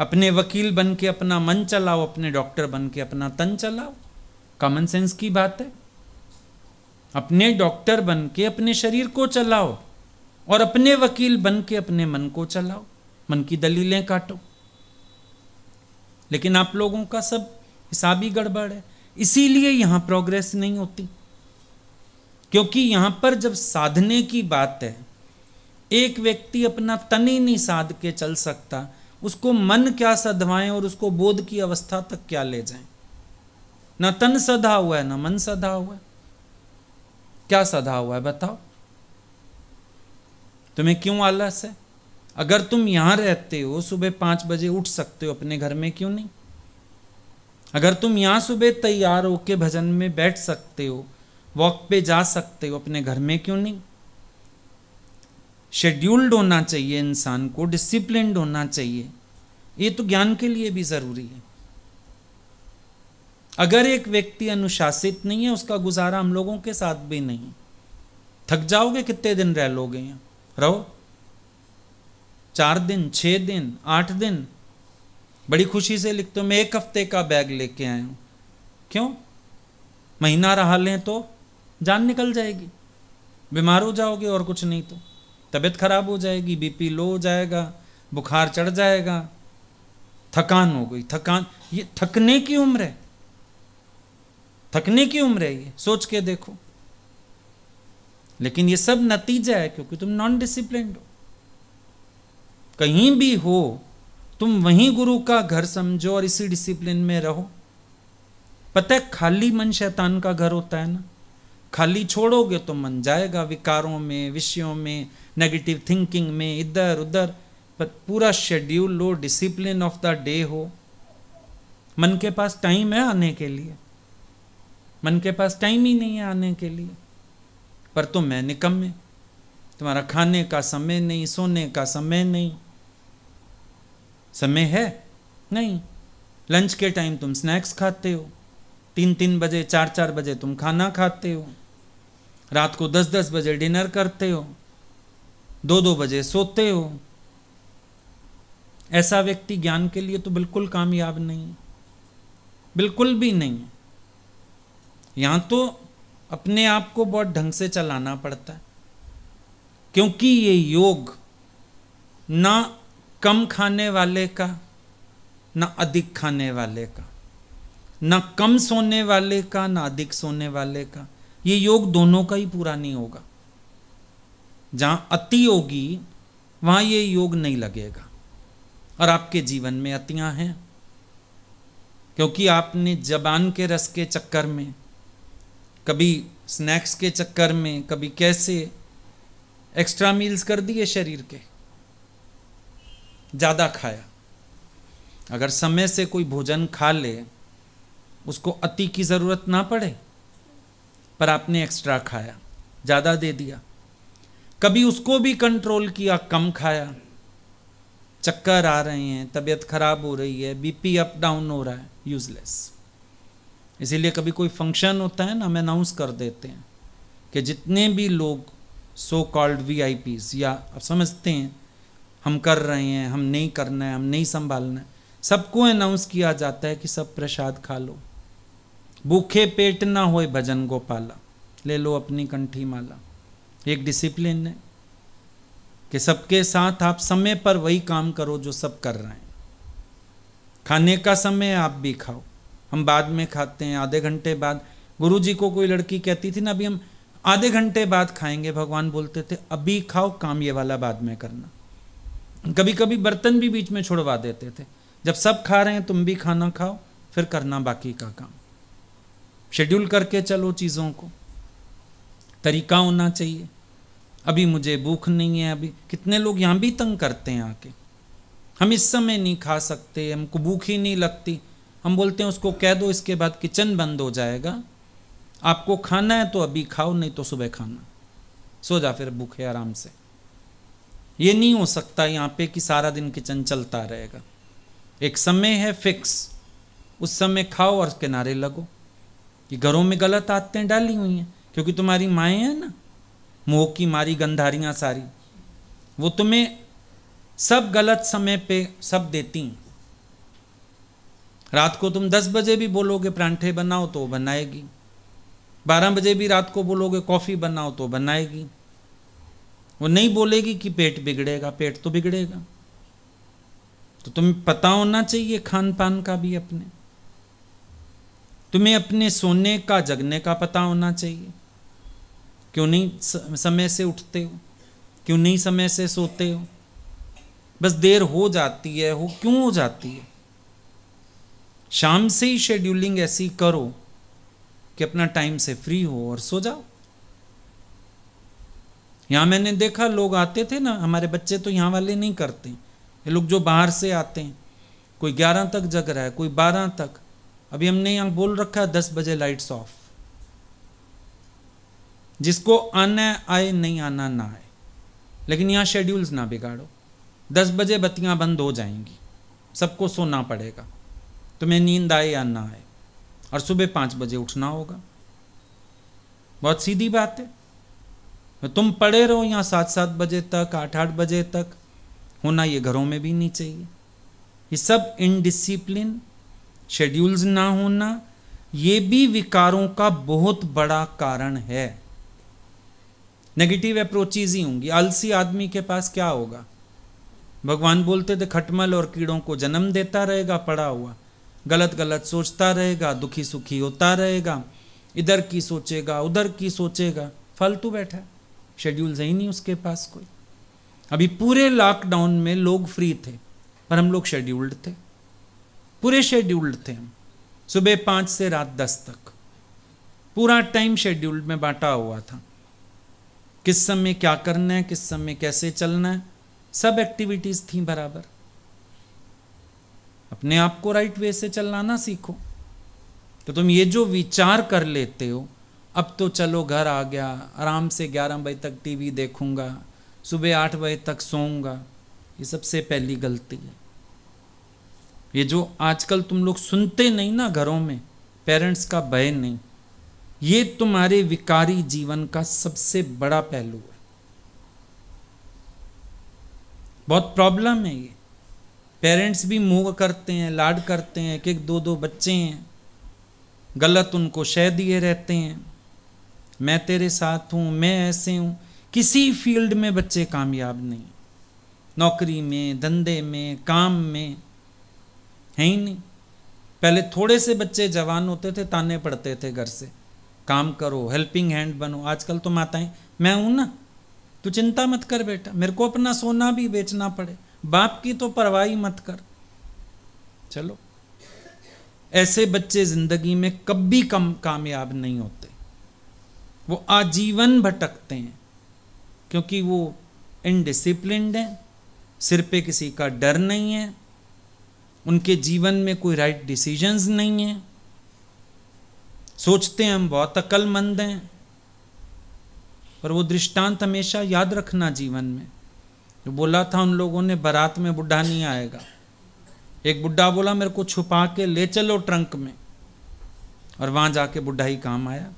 Speaker 1: अपने वकील बन के अपना मन चलाओ अपने डॉक्टर बन के अपना तन चलाओ कॉमन सेंस की बात है अपने डॉक्टर बन के अपने शरीर को चलाओ और अपने वकील बन के अपने मन को चलाओ मन की दलीलें काटो लेकिन आप लोगों का सब हिसाबी गड़बड़ है इसीलिए यहाँ प्रोग्रेस नहीं होती क्योंकि यहाँ पर जब साधने की बात है एक व्यक्ति अपना तन ही नहीं साध के चल सकता उसको मन क्या सधवाएं और उसको बोध की अवस्था तक क्या ले जाएं ना तन सधा हुआ है ना मन सधा हुआ है क्या सधा हुआ है बताओ तुम्हें क्यों आलस है अगर तुम यहां रहते हो सुबह पांच बजे उठ सकते हो अपने घर में क्यों नहीं अगर तुम यहां सुबह तैयार होके भजन में बैठ सकते हो वॉक पे जा सकते हो अपने घर में क्यों नहीं शेड्यूल्ड होना चाहिए इंसान को डिसिप्लिन होना चाहिए ये तो ज्ञान के लिए भी ज़रूरी है अगर एक व्यक्ति अनुशासित नहीं है उसका गुजारा हम लोगों के साथ भी नहीं थक जाओगे कितने दिन रह लोगे यहाँ रहो चार दिन छः दिन आठ दिन बड़ी खुशी से लिखते हो मैं एक हफ्ते का बैग लेके आया हूँ क्यों महीना रहा लें तो जान निकल जाएगी बीमार हो जाओगे और कुछ नहीं तो तबीयत खराब हो जाएगी बीपी लो हो जाएगा बुखार चढ़ जाएगा थकान हो गई थकान ये थकने की उम्र है थकने की उम्र है ये सोच के देखो लेकिन ये सब नतीजा है क्योंकि तुम नॉन डिसिप्लिन हो कहीं भी हो तुम वहीं गुरु का घर समझो और इसी डिसिप्लिन में रहो पता है खाली मन शैतान का घर होता है ना खाली छोड़ोगे तो मन जाएगा विकारों में विषयों में नेगेटिव थिंकिंग में इधर उधर पर पूरा शेड्यूल लो डिसिप्लिन ऑफ द डे हो मन के पास टाइम है आने के लिए मन के पास टाइम ही नहीं है आने के लिए पर तुम मैं निकम्मे तुम्हारा खाने का समय नहीं सोने का समय नहीं समय है नहीं लंच के टाइम तुम स्नैक्स खाते हो तीन तीन बजे चार चार बजे तुम खाना खाते हो रात को दस दस बजे डिनर करते हो दो दो बजे सोते हो ऐसा व्यक्ति ज्ञान के लिए तो बिल्कुल कामयाब नहीं बिल्कुल भी नहीं या तो अपने आप को बहुत ढंग से चलाना पड़ता है क्योंकि ये योग ना कम खाने वाले का ना अधिक खाने वाले का ना कम सोने वाले का ना अधिक सोने वाले का ये योग दोनों का ही पूरा नहीं होगा जहां अति होगी वहां ये योग नहीं लगेगा और आपके जीवन में अतियां हैं क्योंकि आपने जबान के रस के चक्कर में कभी स्नैक्स के चक्कर में कभी कैसे एक्स्ट्रा मील्स कर दिए शरीर के ज़्यादा खाया अगर समय से कोई भोजन खा ले उसको अति की ज़रूरत ना पड़े पर आपने एक्स्ट्रा खाया ज़्यादा दे दिया कभी उसको भी कंट्रोल किया कम खाया चक्कर आ रहे हैं तबीयत खराब हो रही है बीपी अप डाउन हो रहा है यूजलेस इसीलिए कभी कोई फंक्शन होता है ना हम अनाउंस कर देते हैं कि जितने भी लोग so called V I Ps या आप समझते हैं हम कर रहे हैं हम नहीं करना है हम नहीं संभालना है सबको अनाउंस किया जाता है कि सब प्रसाद खा लो भूखे पेट ना होए भजन गोपाला ले लो अपनी कंठी माला एक डिसिप्लिन है कि सबके साथ आप समय पर वही काम करो जो सब कर रहे हैं खाने का समय आप भी खाओ हम बाद में खाते हैं आधे घंटे बाद गुरु जी को कोई लड़की कहती थी ना अभी हम आधे घंटे बाद खाएंगे भगवान बोलते थे अभी खाओ काम ये वाला बाद में करना कभी कभी बर्तन भी बीच में छोड़वा देते थे जब सब खा रहे हैं तुम भी खाना खाओ फिर करना बाकी का काम शेड्यूल करके चलो चीज़ों को तरीका होना चाहिए अभी मुझे भूख नहीं है अभी कितने लोग यहाँ भी तंग करते हैं आके हम इस समय नहीं खा सकते हमको भूख ही नहीं लगती हम बोलते हैं उसको कह दो इसके बाद किचन बंद हो जाएगा आपको खाना है तो अभी खाओ नहीं तो सुबह खाना सो जा फिर भूखे आराम से ये नहीं हो सकता यहाँ पे कि सारा दिन किचन चलता रहेगा एक समय है फिक्स उस समय खाओ और किनारे लगो कि घरों में गलत आदतें डाली हुई हैं क्योंकि तुम्हारी माएँ हैं ना मोह की मारी गंधारियाँ सारी वो तुम्हें सब गलत समय पे सब देती हैं रात को तुम दस बजे भी बोलोगे परांठे बनाओ तो बनाएगी बारह बजे भी रात को बोलोगे कॉफ़ी बनाओ तो बनाएगी वो नहीं बोलेगी कि पेट बिगड़ेगा पेट तो बिगड़ेगा तो तुम्हें पता होना चाहिए खान पान का भी अपने तुम्हें अपने सोने का जगने का पता होना चाहिए क्यों नहीं समय से उठते हो क्यों नहीं समय से सोते हो बस देर हो जाती है हो क्यों हो जाती है शाम से ही शेड्यूलिंग ऐसी करो कि अपना टाइम से फ्री हो और सो जाओ यहाँ मैंने देखा लोग आते थे ना हमारे बच्चे तो यहाँ वाले नहीं करते ये लोग जो बाहर से आते हैं कोई ग्यारह तक जग रहा है कोई बारह तक अभी हमने यहाँ बोल रखा है दस बजे लाइट्स ऑफ जिसको आना आए नहीं आना ना आए लेकिन यहाँ शेड्यूल्स ना बिगाड़ो दस बजे बत्तियाँ बंद हो जाएंगी सबको सोना पड़ेगा तुम्हें नींद आए या ना आए और सुबह पाँच बजे उठना होगा बहुत सीधी बात है तो तुम पड़े रहो यहाँ सात सात बजे तक आठ आठ बजे तक होना ये घरों में भी नहीं चाहिए ये सब इनडिसिप्लिन शेड्यूल्स ना होना ये भी विकारों का बहुत बड़ा कारण है नेगेटिव अप्रोचेज ही होंगी आलसी आदमी के पास क्या होगा भगवान बोलते थे खटमल और कीड़ों को जन्म देता रहेगा पड़ा हुआ गलत गलत सोचता रहेगा दुखी सुखी होता रहेगा इधर की सोचेगा उधर की सोचेगा फालतू बैठा शेड्यूल सही ही नहीं उसके पास कोई अभी पूरे लॉकडाउन में लोग फ्री थे पर हम लोग शेड्यूल्ड थे पूरे शेड्यूल्ड थे हम सुबह पाँच से रात दस तक पूरा टाइम शेड्यूल्ड में बांटा हुआ था किस समय क्या करना है किस समय कैसे चलना है सब एक्टिविटीज़ थी बराबर अपने आप को राइट वे से चलाना सीखो तो तुम ये जो विचार कर लेते हो अब तो चलो घर आ गया आराम से ग्यारह बजे तक टीवी देखूंगा सुबह आठ बजे तक सोऊंगा ये सबसे पहली गलती है ये जो आजकल तुम लोग सुनते नहीं ना घरों में पेरेंट्स का भय नहीं ये तुम्हारे विकारी जीवन का सबसे बड़ा पहलू है बहुत प्रॉब्लम है ये पेरेंट्स भी मोह करते हैं लाड करते हैं कि दो दो बच्चे हैं गलत उनको शह दिए रहते हैं मैं तेरे साथ हूँ मैं ऐसे हूँ किसी फील्ड में बच्चे कामयाब नहीं नौकरी में धंधे में काम में है ही नहीं पहले थोड़े से बच्चे जवान होते थे ताने पड़ते थे घर से काम करो हेल्पिंग हैंड बनो आजकल तो माताएं मैं हूं ना तू चिंता मत कर बेटा मेरे को अपना सोना भी बेचना पड़े बाप की तो परवाह ही मत कर चलो ऐसे बच्चे जिंदगी में कभी कम कामयाब नहीं होते वो आजीवन भटकते हैं क्योंकि वो इनडिसिप्लिनड हैं सिर पे किसी का डर नहीं है उनके जीवन में कोई राइट डिसीजंस नहीं है सोचते हैं हम बहुत अक्लमंद हैं पर वो दृष्टांत हमेशा याद रखना जीवन में बोला था उन लोगों ने बारात में बुढ़ा नहीं आएगा एक बुढ़ा बोला मेरे को छुपा के ले चलो ट्रंक में और वहाँ जाके बुढ़ा ही काम आया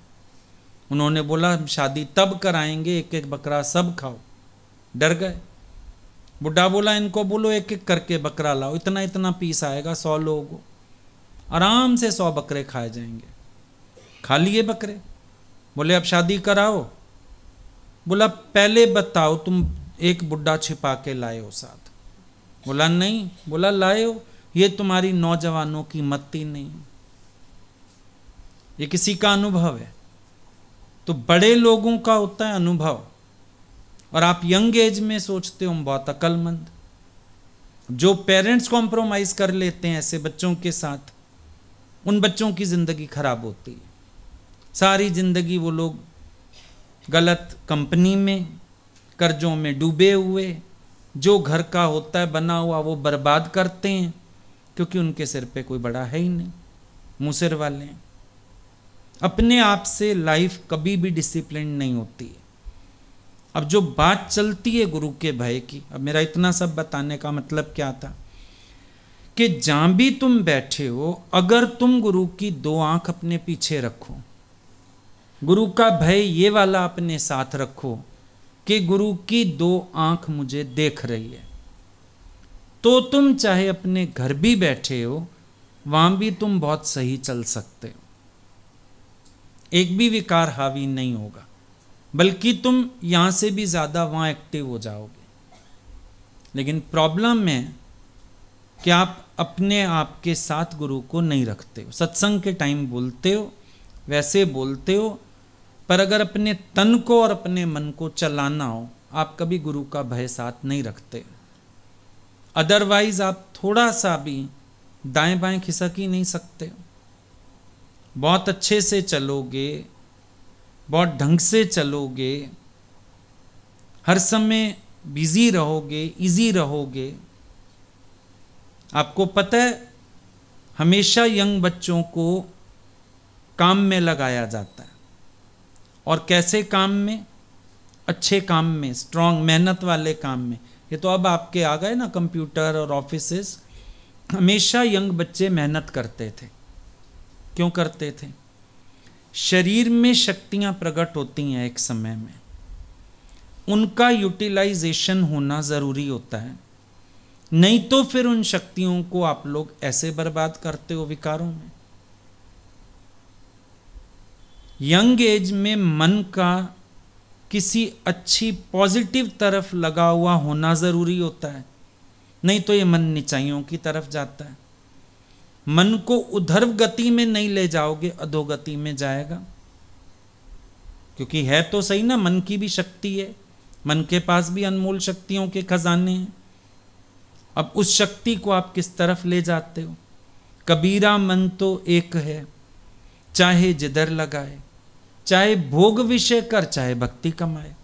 Speaker 1: उन्होंने बोला शादी तब कराएंगे एक एक बकरा सब खाओ डर गए बुढ़ा बोला इनको बोलो एक एक करके बकरा लाओ इतना इतना पीस आएगा सौ लोगों को आराम से सौ बकरे खाए जाएंगे खा लिए बकरे बोले अब शादी कराओ बोला पहले बताओ तुम एक बुढ़ा छिपा के लाए हो साथ बोला नहीं बोला लाए हो ये तुम्हारी नौजवानों की मत्ती नहीं ये किसी का अनुभव है तो बड़े लोगों का होता है अनुभव और आप यंग एज में सोचते हो बहुत अकलमंद जो पेरेंट्स कॉम्प्रोमाइज कर लेते हैं ऐसे बच्चों के साथ उन बच्चों की ज़िंदगी खराब होती है सारी ज़िंदगी वो लोग गलत कंपनी में कर्जों में डूबे हुए जो घर का होता है बना हुआ वो बर्बाद करते हैं क्योंकि उनके सिर पे कोई बड़ा है ही नहीं मुसर वाले अपने आप से लाइफ कभी भी डिसिप्लिन नहीं होती है अब जो बात चलती है गुरु के भय की अब मेरा इतना सब बताने का मतलब क्या था कि जहां भी तुम बैठे हो अगर तुम गुरु की दो आंख अपने पीछे रखो गुरु का भय ये वाला अपने साथ रखो कि गुरु की दो आंख मुझे देख रही है तो तुम चाहे अपने घर भी बैठे हो वहां भी तुम बहुत सही चल सकते हो एक भी विकार हावी नहीं होगा बल्कि तुम यहां से भी ज़्यादा वहां एक्टिव हो जाओगे लेकिन प्रॉब्लम है कि आप अपने आप के साथ गुरु को नहीं रखते हो सत्संग के टाइम बोलते हो वैसे बोलते हो पर अगर अपने तन को और अपने मन को चलाना हो आप कभी गुरु का भय साथ नहीं रखते अदरवाइज आप थोड़ा सा भी दाएं बाएं खिसक ही नहीं सकते बहुत अच्छे से चलोगे बहुत ढंग से चलोगे हर समय बिजी रहोगे इजी रहोगे आपको पता है हमेशा यंग बच्चों को काम में लगाया जाता है और कैसे काम में अच्छे काम में स्ट्रांग मेहनत वाले काम में ये तो अब आपके आ गए ना कंप्यूटर और ऑफिस हमेशा यंग बच्चे मेहनत करते थे क्यों करते थे शरीर में शक्तियां प्रकट होती हैं एक समय में उनका यूटिलाइजेशन होना ज़रूरी होता है नहीं तो फिर उन शक्तियों को आप लोग ऐसे बर्बाद करते हो विकारों में यंग एज में मन का किसी अच्छी पॉजिटिव तरफ लगा हुआ होना ज़रूरी होता है नहीं तो ये मन निचाइयों की तरफ जाता है मन को उधर्व गति में नहीं ले जाओगे अधोगति में जाएगा क्योंकि है तो सही ना मन की भी शक्ति है मन के पास भी अनमोल शक्तियों के खजाने हैं अब उस शक्ति को आप किस तरफ ले जाते हो कबीरा मन तो एक है चाहे जिधर लगाए चाहे भोग विषय कर चाहे भक्ति कमाए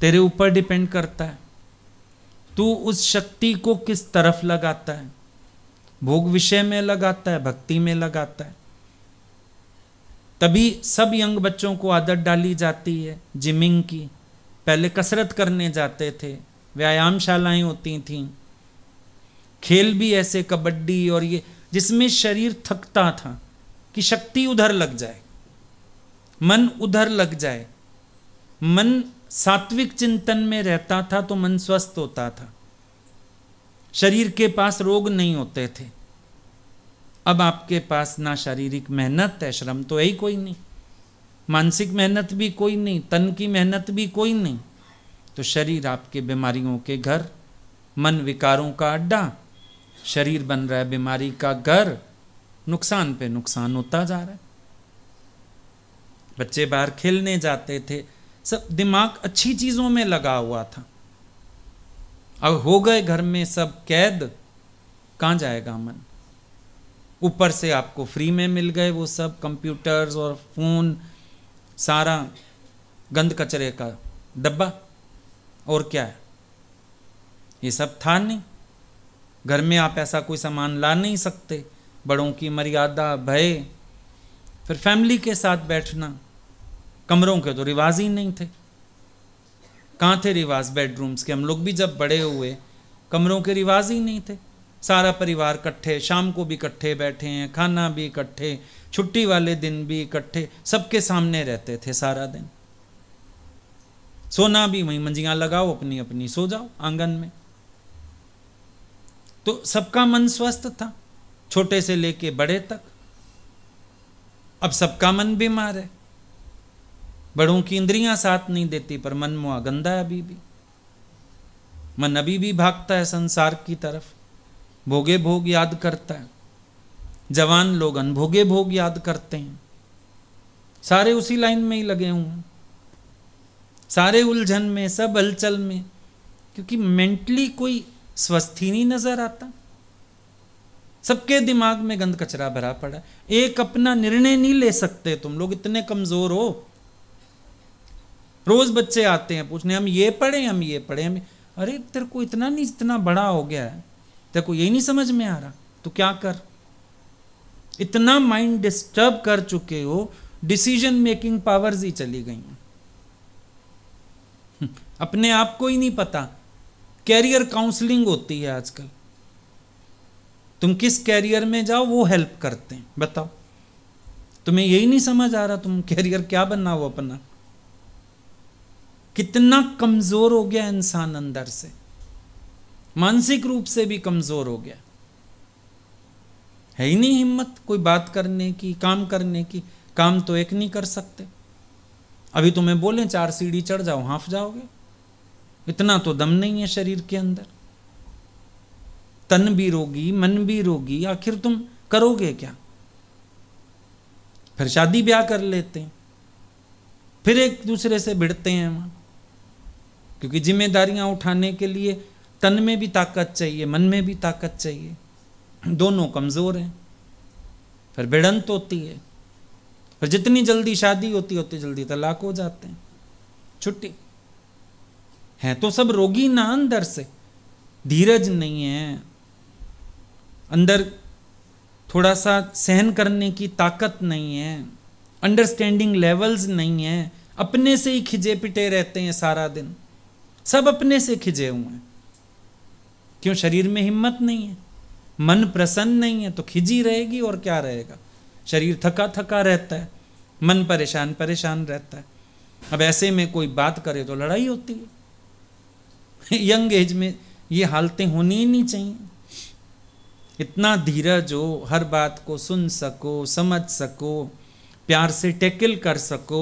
Speaker 1: तेरे ऊपर डिपेंड करता है तू उस शक्ति को किस तरफ लगाता है भोग विषय में लगाता है भक्ति में लगाता है तभी सब यंग बच्चों को आदत डाली जाती है जिमिंग की पहले कसरत करने जाते थे व्यायामशालाएं होती थीं खेल भी ऐसे कबड्डी और ये जिसमें शरीर थकता था कि शक्ति उधर लग जाए मन उधर लग जाए मन सात्विक चिंतन में रहता था तो मन स्वस्थ होता था शरीर के पास रोग नहीं होते थे अब आपके पास ना शारीरिक मेहनत है श्रम तो है ही कोई नहीं मानसिक मेहनत भी कोई नहीं तन की मेहनत भी कोई नहीं तो शरीर आपके बीमारियों के घर मन विकारों का अड्डा शरीर बन रहा है बीमारी का घर नुकसान पे नुकसान होता जा रहा है बच्चे बाहर खेलने जाते थे सब दिमाग अच्छी चीज़ों में लगा हुआ था अब हो गए घर में सब कैद कहाँ जाएगा मन ऊपर से आपको फ्री में मिल गए वो सब कंप्यूटर्स और फ़ोन सारा गंद कचरे का डब्बा और क्या है ये सब था नहीं घर में आप ऐसा कोई सामान ला नहीं सकते बड़ों की मर्यादा भय फिर फैमिली के साथ बैठना कमरों के तो रिवाज ही नहीं थे कहाँ थे रिवाज बेडरूम्स के हम लोग भी जब बड़े हुए कमरों के रिवाज ही नहीं थे सारा परिवार इकट्ठे शाम को भी इकट्ठे बैठे हैं खाना भी इकट्ठे छुट्टी वाले दिन भी इकट्ठे सबके सामने रहते थे सारा दिन सोना भी वहीं मंजियाँ लगाओ अपनी अपनी सो जाओ आंगन में तो सबका मन स्वस्थ था छोटे से लेके बड़े तक अब सबका मन बीमार है बड़ों की इंद्रियां साथ नहीं देती पर मन मुआ गंदा है अभी भी मन अभी भी भागता है संसार की तरफ भोगे भोग याद करता है जवान लोग अनभोगे भोग याद करते हैं सारे उसी लाइन में ही लगे हुए हैं सारे उलझन में सब हलचल में क्योंकि मेंटली कोई स्वस्थ ही नहीं नजर आता सबके दिमाग में गंद कचरा भरा पड़ा एक अपना निर्णय नहीं ले सकते तुम लोग इतने कमज़ोर हो रोज़ बच्चे आते हैं पूछने हम ये पढ़े हम ये पढ़े हम अरे तेरे को इतना नहीं इतना बड़ा हो गया है तेरे को यही नहीं समझ में आ रहा तो क्या कर इतना माइंड डिस्टर्ब कर चुके हो डिसीजन मेकिंग पावर्स ही चली गई अपने आप को ही नहीं पता कैरियर काउंसलिंग होती है आजकल तुम किस कैरियर में जाओ वो हेल्प करते हैं बताओ तुम्हें यही नहीं समझ आ रहा तुम कैरियर क्या बनना हो अपना कितना कमज़ोर हो गया इंसान अंदर से मानसिक रूप से भी कमज़ोर हो गया है ही नहीं हिम्मत कोई बात करने की काम करने की काम तो एक नहीं कर सकते अभी तुम्हें तो बोले चार सीढ़ी चढ़ जाओ हाफ जाओगे इतना तो दम नहीं है शरीर के अंदर तन भी रोगी मन भी रोगी आखिर तुम करोगे क्या फिर शादी ब्याह कर लेते हैं फिर एक दूसरे से भिड़ते हैं वहाँ क्योंकि जिम्मेदारियाँ उठाने के लिए तन में भी ताकत चाहिए मन में भी ताकत चाहिए दोनों कमज़ोर हैं फिर भिड़ंत होती है फिर जितनी जल्दी शादी होती होती जल्दी तलाक हो जाते हैं छुट्टी हैं तो सब रोगी ना अंदर से धीरज नहीं है अंदर थोड़ा सा सहन करने की ताकत नहीं है अंडरस्टैंडिंग लेवल्स नहीं है अपने से ही खिजे पिटे रहते हैं सारा दिन सब अपने से खिजे हुए हैं क्यों शरीर में हिम्मत नहीं है मन प्रसन्न नहीं है तो खिजी रहेगी और क्या रहेगा शरीर थका थका रहता है मन परेशान परेशान रहता है अब ऐसे में कोई बात करे तो लड़ाई होती है यंग एज में ये हालतें होनी ही नहीं चाहिए इतना धीरज हो हर बात को सुन सको समझ सको प्यार से टैकल कर सको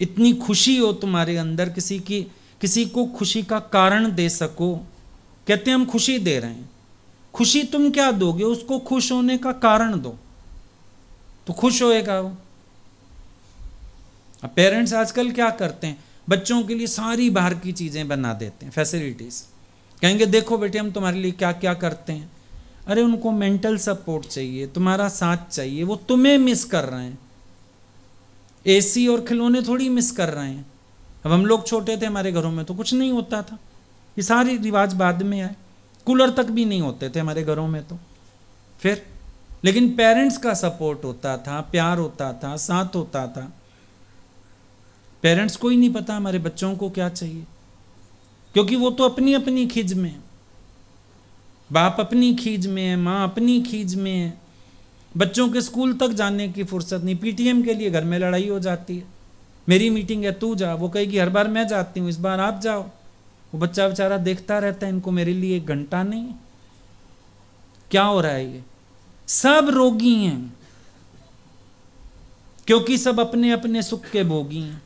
Speaker 1: इतनी खुशी हो तुम्हारे अंदर किसी की किसी को खुशी का कारण दे सको कहते हैं हम खुशी दे रहे हैं खुशी तुम क्या दोगे उसको खुश होने का कारण दो तो खुश होएगा वो अब पेरेंट्स आजकल क्या करते हैं बच्चों के लिए सारी बाहर की चीज़ें बना देते हैं फैसिलिटीज़ कहेंगे देखो बेटे हम तुम्हारे लिए क्या क्या करते हैं अरे उनको मेंटल सपोर्ट चाहिए तुम्हारा साथ चाहिए वो तुम्हें मिस कर रहे हैं एसी और खिलौने थोड़ी मिस कर रहे हैं अब हम लोग छोटे थे हमारे घरों में तो कुछ नहीं होता था ये सारे रिवाज बाद में आए कूलर तक भी नहीं होते थे हमारे घरों में तो फिर लेकिन पेरेंट्स का सपोर्ट होता था प्यार होता था साथ होता था पेरेंट्स को ही नहीं पता हमारे बच्चों को क्या चाहिए क्योंकि वो तो अपनी अपनी खिज में है बाप अपनी खीज में है माँ अपनी खीज में है बच्चों के स्कूल तक जाने की फुर्सत नहीं पीटीएम के लिए घर में लड़ाई हो जाती है मेरी मीटिंग है तू जा वो कहेगी हर बार मैं जाती हूँ इस बार आप जाओ वो बच्चा बेचारा देखता रहता है इनको मेरे लिए एक घंटा नहीं क्या हो रहा है ये सब रोगी हैं क्योंकि सब अपने अपने सुख के भोगी हैं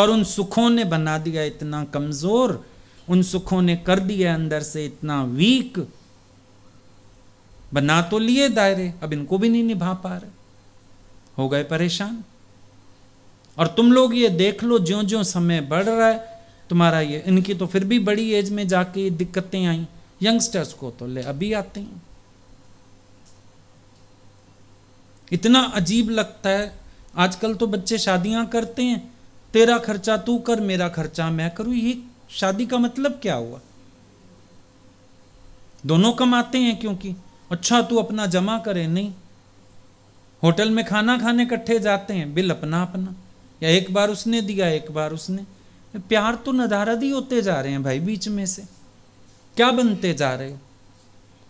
Speaker 1: और उन सुखों ने बना दिया इतना कमज़ोर उन सुखों ने कर दिया अंदर से इतना वीक बना तो लिए दायरे अब इनको भी नहीं निभा पा रहे हो गए परेशान और तुम लोग ये देख लो ज्यो ज्यो समय बढ़ रहा है तुम्हारा ये इनकी तो फिर भी बड़ी एज में जाके दिक्कतें आई यंगस्टर्स को तो ले अभी आते हैं इतना अजीब लगता है आजकल तो बच्चे शादियां करते हैं तेरा खर्चा तू कर मेरा खर्चा मैं करूं ये शादी का मतलब क्या हुआ दोनों कमाते हैं क्योंकि अच्छा तू अपना जमा करे नहीं होटल में खाना खाने इकट्ठे जाते हैं बिल अपना अपना या एक बार उसने दिया एक बार उसने प्यार तो नदारद ही होते जा रहे हैं भाई बीच में से क्या बनते जा रहे हो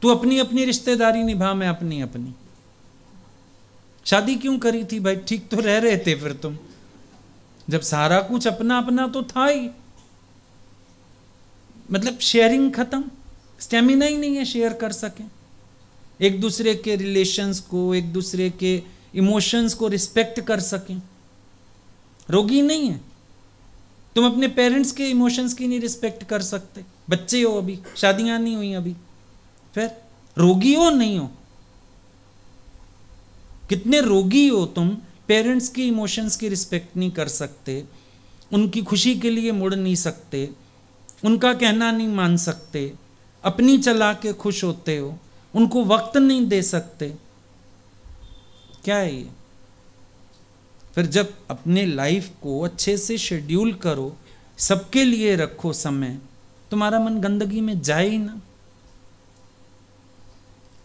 Speaker 1: तू अपनी अपनी रिश्तेदारी निभा मैं अपनी अपनी शादी क्यों करी थी भाई ठीक तो रह रहे थे फिर तुम जब सारा कुछ अपना अपना तो था ही मतलब शेयरिंग खत्म स्टेमिना ही नहीं है शेयर कर सकें एक दूसरे के रिलेशंस को एक दूसरे के इमोशंस को रिस्पेक्ट कर सकें रोगी नहीं है तुम अपने पेरेंट्स के इमोशंस की नहीं रिस्पेक्ट कर सकते बच्चे हो अभी शादियां नहीं हुई अभी फिर रोगी हो नहीं हो कितने रोगी हो तुम पेरेंट्स की इमोशंस की रिस्पेक्ट नहीं कर सकते उनकी खुशी के लिए मुड़ नहीं सकते उनका कहना नहीं मान सकते अपनी चला के खुश होते हो उनको वक्त नहीं दे सकते क्या है ये फिर जब अपने लाइफ को अच्छे से शेड्यूल करो सबके लिए रखो समय तुम्हारा मन गंदगी में जाए ही ना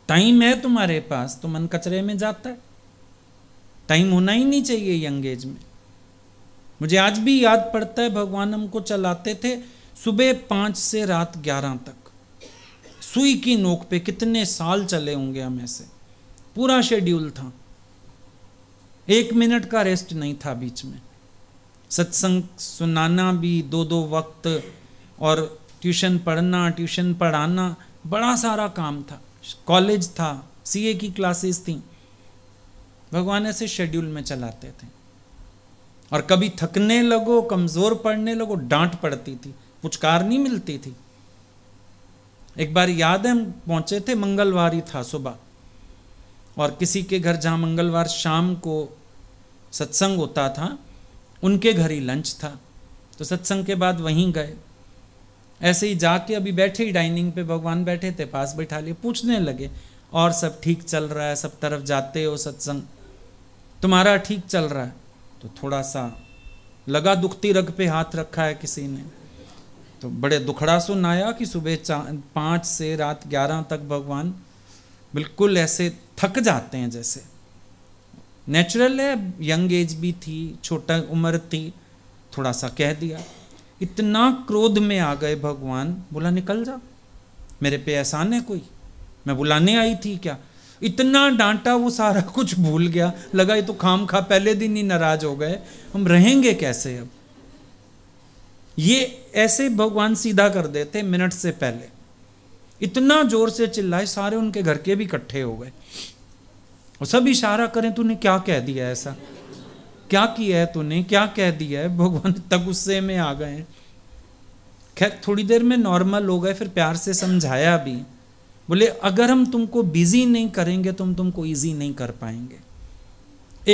Speaker 1: टाइम है तुम्हारे पास तो मन कचरे में जाता है टाइम होना ही नहीं चाहिए यंग एज में मुझे आज भी याद पड़ता है भगवान हमको चलाते थे सुबह पाँच से रात ग्यारह तक सुई की नोक पे कितने साल चले होंगे हम ऐसे पूरा शेड्यूल था एक मिनट का रेस्ट नहीं था बीच में सत्संग सुनाना भी दो दो वक्त और ट्यूशन पढ़ना ट्यूशन पढ़ाना बड़ा सारा काम था कॉलेज था सीए की क्लासेस थी भगवान ऐसे शेड्यूल में चलाते थे और कभी थकने लगो कमज़ोर पड़ने लगो डांट पड़ती थी पुचकार नहीं मिलती थी एक बार याद है हम पहुंचे थे मंगलवार ही था सुबह और किसी के घर जहां मंगलवार शाम को सत्संग होता था उनके घर ही लंच था तो सत्संग के बाद वहीं गए ऐसे ही जाके अभी बैठे ही डाइनिंग पे भगवान बैठे थे पास बैठा लिए पूछने लगे और सब ठीक चल रहा है सब तरफ जाते हो सत्संग तुम्हारा ठीक चल रहा है तो थोड़ा सा लगा दुखती रग पे हाथ रखा है किसी ने तो बड़े दुखड़ा सुन आया कि सुबह पाँच से रात ग्यारह तक भगवान बिल्कुल ऐसे थक जाते हैं जैसे नेचुरल है यंग एज भी थी छोटा उम्र थी थोड़ा सा कह दिया इतना क्रोध में आ गए भगवान बोला निकल जा मेरे पे एहसान है कोई मैं बुलाने आई थी क्या इतना डांटा वो सारा कुछ भूल गया लगा ये तो खाम खा पहले दिन ही नाराज हो गए हम रहेंगे कैसे अब ये ऐसे भगवान सीधा कर देते मिनट से पहले इतना जोर से चिल्लाए सारे उनके घर के भी इकट्ठे हो गए और सब इशारा करें तूने क्या कह दिया ऐसा क्या किया है तूने क्या कह दिया है भगवान तक गुस्से में आ गए खैर थोड़ी देर में नॉर्मल हो गए फिर प्यार से समझाया भी बोले अगर हम तुमको बिजी नहीं करेंगे तो हम तुमको इजी नहीं कर पाएंगे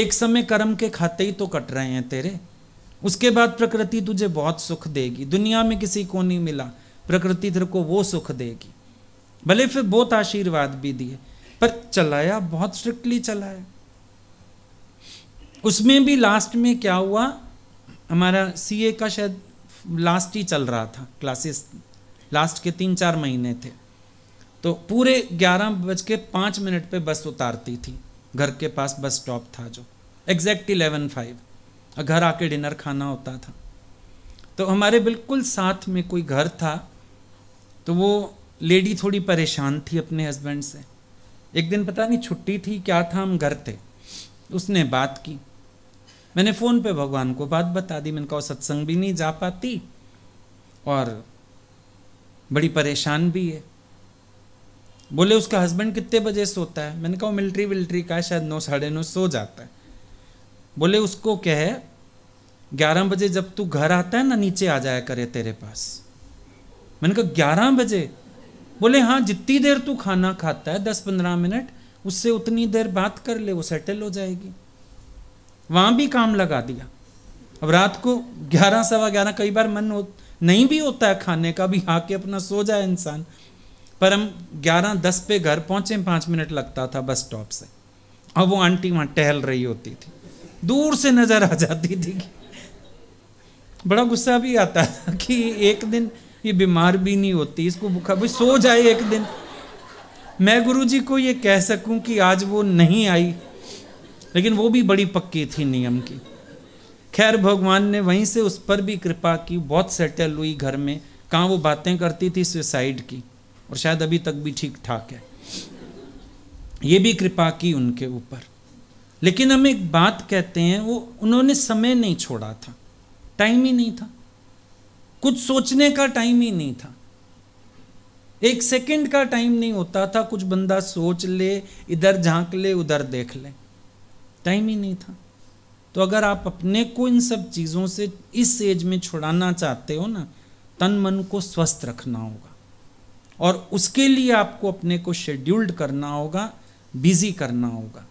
Speaker 1: एक समय कर्म के खाते ही तो कट रहे हैं तेरे उसके बाद प्रकृति तुझे बहुत सुख देगी दुनिया में किसी को नहीं मिला प्रकृति तेरे को वो सुख देगी भले फिर बहुत आशीर्वाद भी दिए पर चलाया बहुत स्ट्रिक्टली चलाया उसमें भी लास्ट में क्या हुआ हमारा सीए का शायद लास्ट ही चल रहा था क्लासेस लास्ट के तीन चार महीने थे तो पूरे ग्यारह बज के पाँच मिनट पर बस उतारती थी घर के पास बस स्टॉप था जो एग्जैक्ट इलेवन फाइव और घर आके डिनर खाना होता था तो हमारे बिल्कुल साथ में कोई घर था तो वो लेडी थोड़ी परेशान थी अपने हस्बैंड से एक दिन पता नहीं छुट्टी थी क्या था हम घर थे उसने बात की मैंने फ़ोन पे भगवान को बात बता दी मैंने कहा सत्संग भी नहीं जा पाती और बड़ी परेशान भी है बोले उसका हस्बैंड कितने बजे सोता है मैंने कहा मिलिट्री विल्ट्री का शायद नौ साढ़े नौ सो जाता है बोले उसको क्या है ग्यारह बजे जब तू घर आता है ना नीचे आ जाया करे तेरे पास मैंने कहा ग्यारह बजे बोले हाँ जितनी देर तू खाना खाता है दस पंद्रह मिनट उससे उतनी देर बात कर ले वो सेटल हो जाएगी वहाँ भी काम लगा दिया अब रात को ग्यारह सवा ग्यारह कई बार मन हो नहीं भी होता है खाने का भी आके अपना सो जाए इंसान पर हम ग्यारह दस पे घर पहुँचे पाँच मिनट लगता था बस स्टॉप से और वो आंटी वहाँ टहल रही होती थी दूर से नज़र आ जाती थी बड़ा गुस्सा भी आता था कि एक दिन ये बीमार भी नहीं होती इसको बुखार भाई सो जाए एक दिन मैं गुरु जी को ये कह सकूं कि आज वो नहीं आई लेकिन वो भी बड़ी पक्की थी नियम की खैर भगवान ने वहीं से उस पर भी कृपा की बहुत सेटल हुई घर में कहाँ वो बातें करती थी सुसाइड की और शायद अभी तक भी ठीक ठाक है ये भी कृपा की उनके ऊपर लेकिन हम एक बात कहते हैं वो उन्होंने समय नहीं छोड़ा था टाइम ही नहीं था कुछ सोचने का टाइम ही नहीं था एक सेकंड का टाइम नहीं होता था कुछ बंदा सोच ले इधर झांक ले उधर देख ले टाइम ही नहीं था तो अगर आप अपने को इन सब चीज़ों से इस एज में छुड़ाना चाहते हो ना तन मन को स्वस्थ रखना होगा और उसके लिए आपको अपने को शेड्यूल्ड करना होगा बिजी करना होगा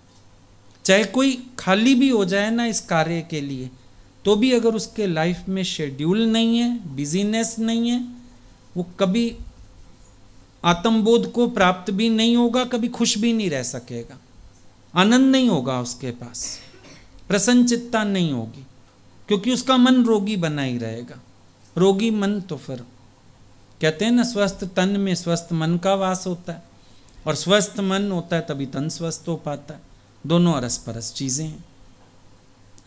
Speaker 1: चाहे कोई खाली भी हो जाए ना इस कार्य के लिए तो भी अगर उसके लाइफ में शेड्यूल नहीं है बिजीनेस नहीं है वो कभी आत्मबोध को प्राप्त भी नहीं होगा कभी खुश भी नहीं रह सकेगा आनंद नहीं होगा उसके पास प्रसन्नचितता नहीं होगी क्योंकि उसका मन रोगी बना ही रहेगा रोगी मन तो फिर कहते हैं ना स्वस्थ तन में स्वस्थ मन का वास होता है और स्वस्थ मन होता है तभी तन स्वस्थ हो पाता है दोनों अरस परस चीज़ें हैं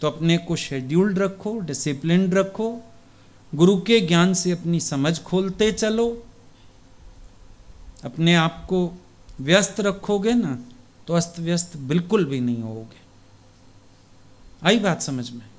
Speaker 1: तो अपने को शेड्यूल्ड रखो डिसिप्लिन रखो गुरु के ज्ञान से अपनी समझ खोलते चलो अपने आप को व्यस्त रखोगे ना तो अस्त व्यस्त बिल्कुल भी नहीं होगे आई बात समझ में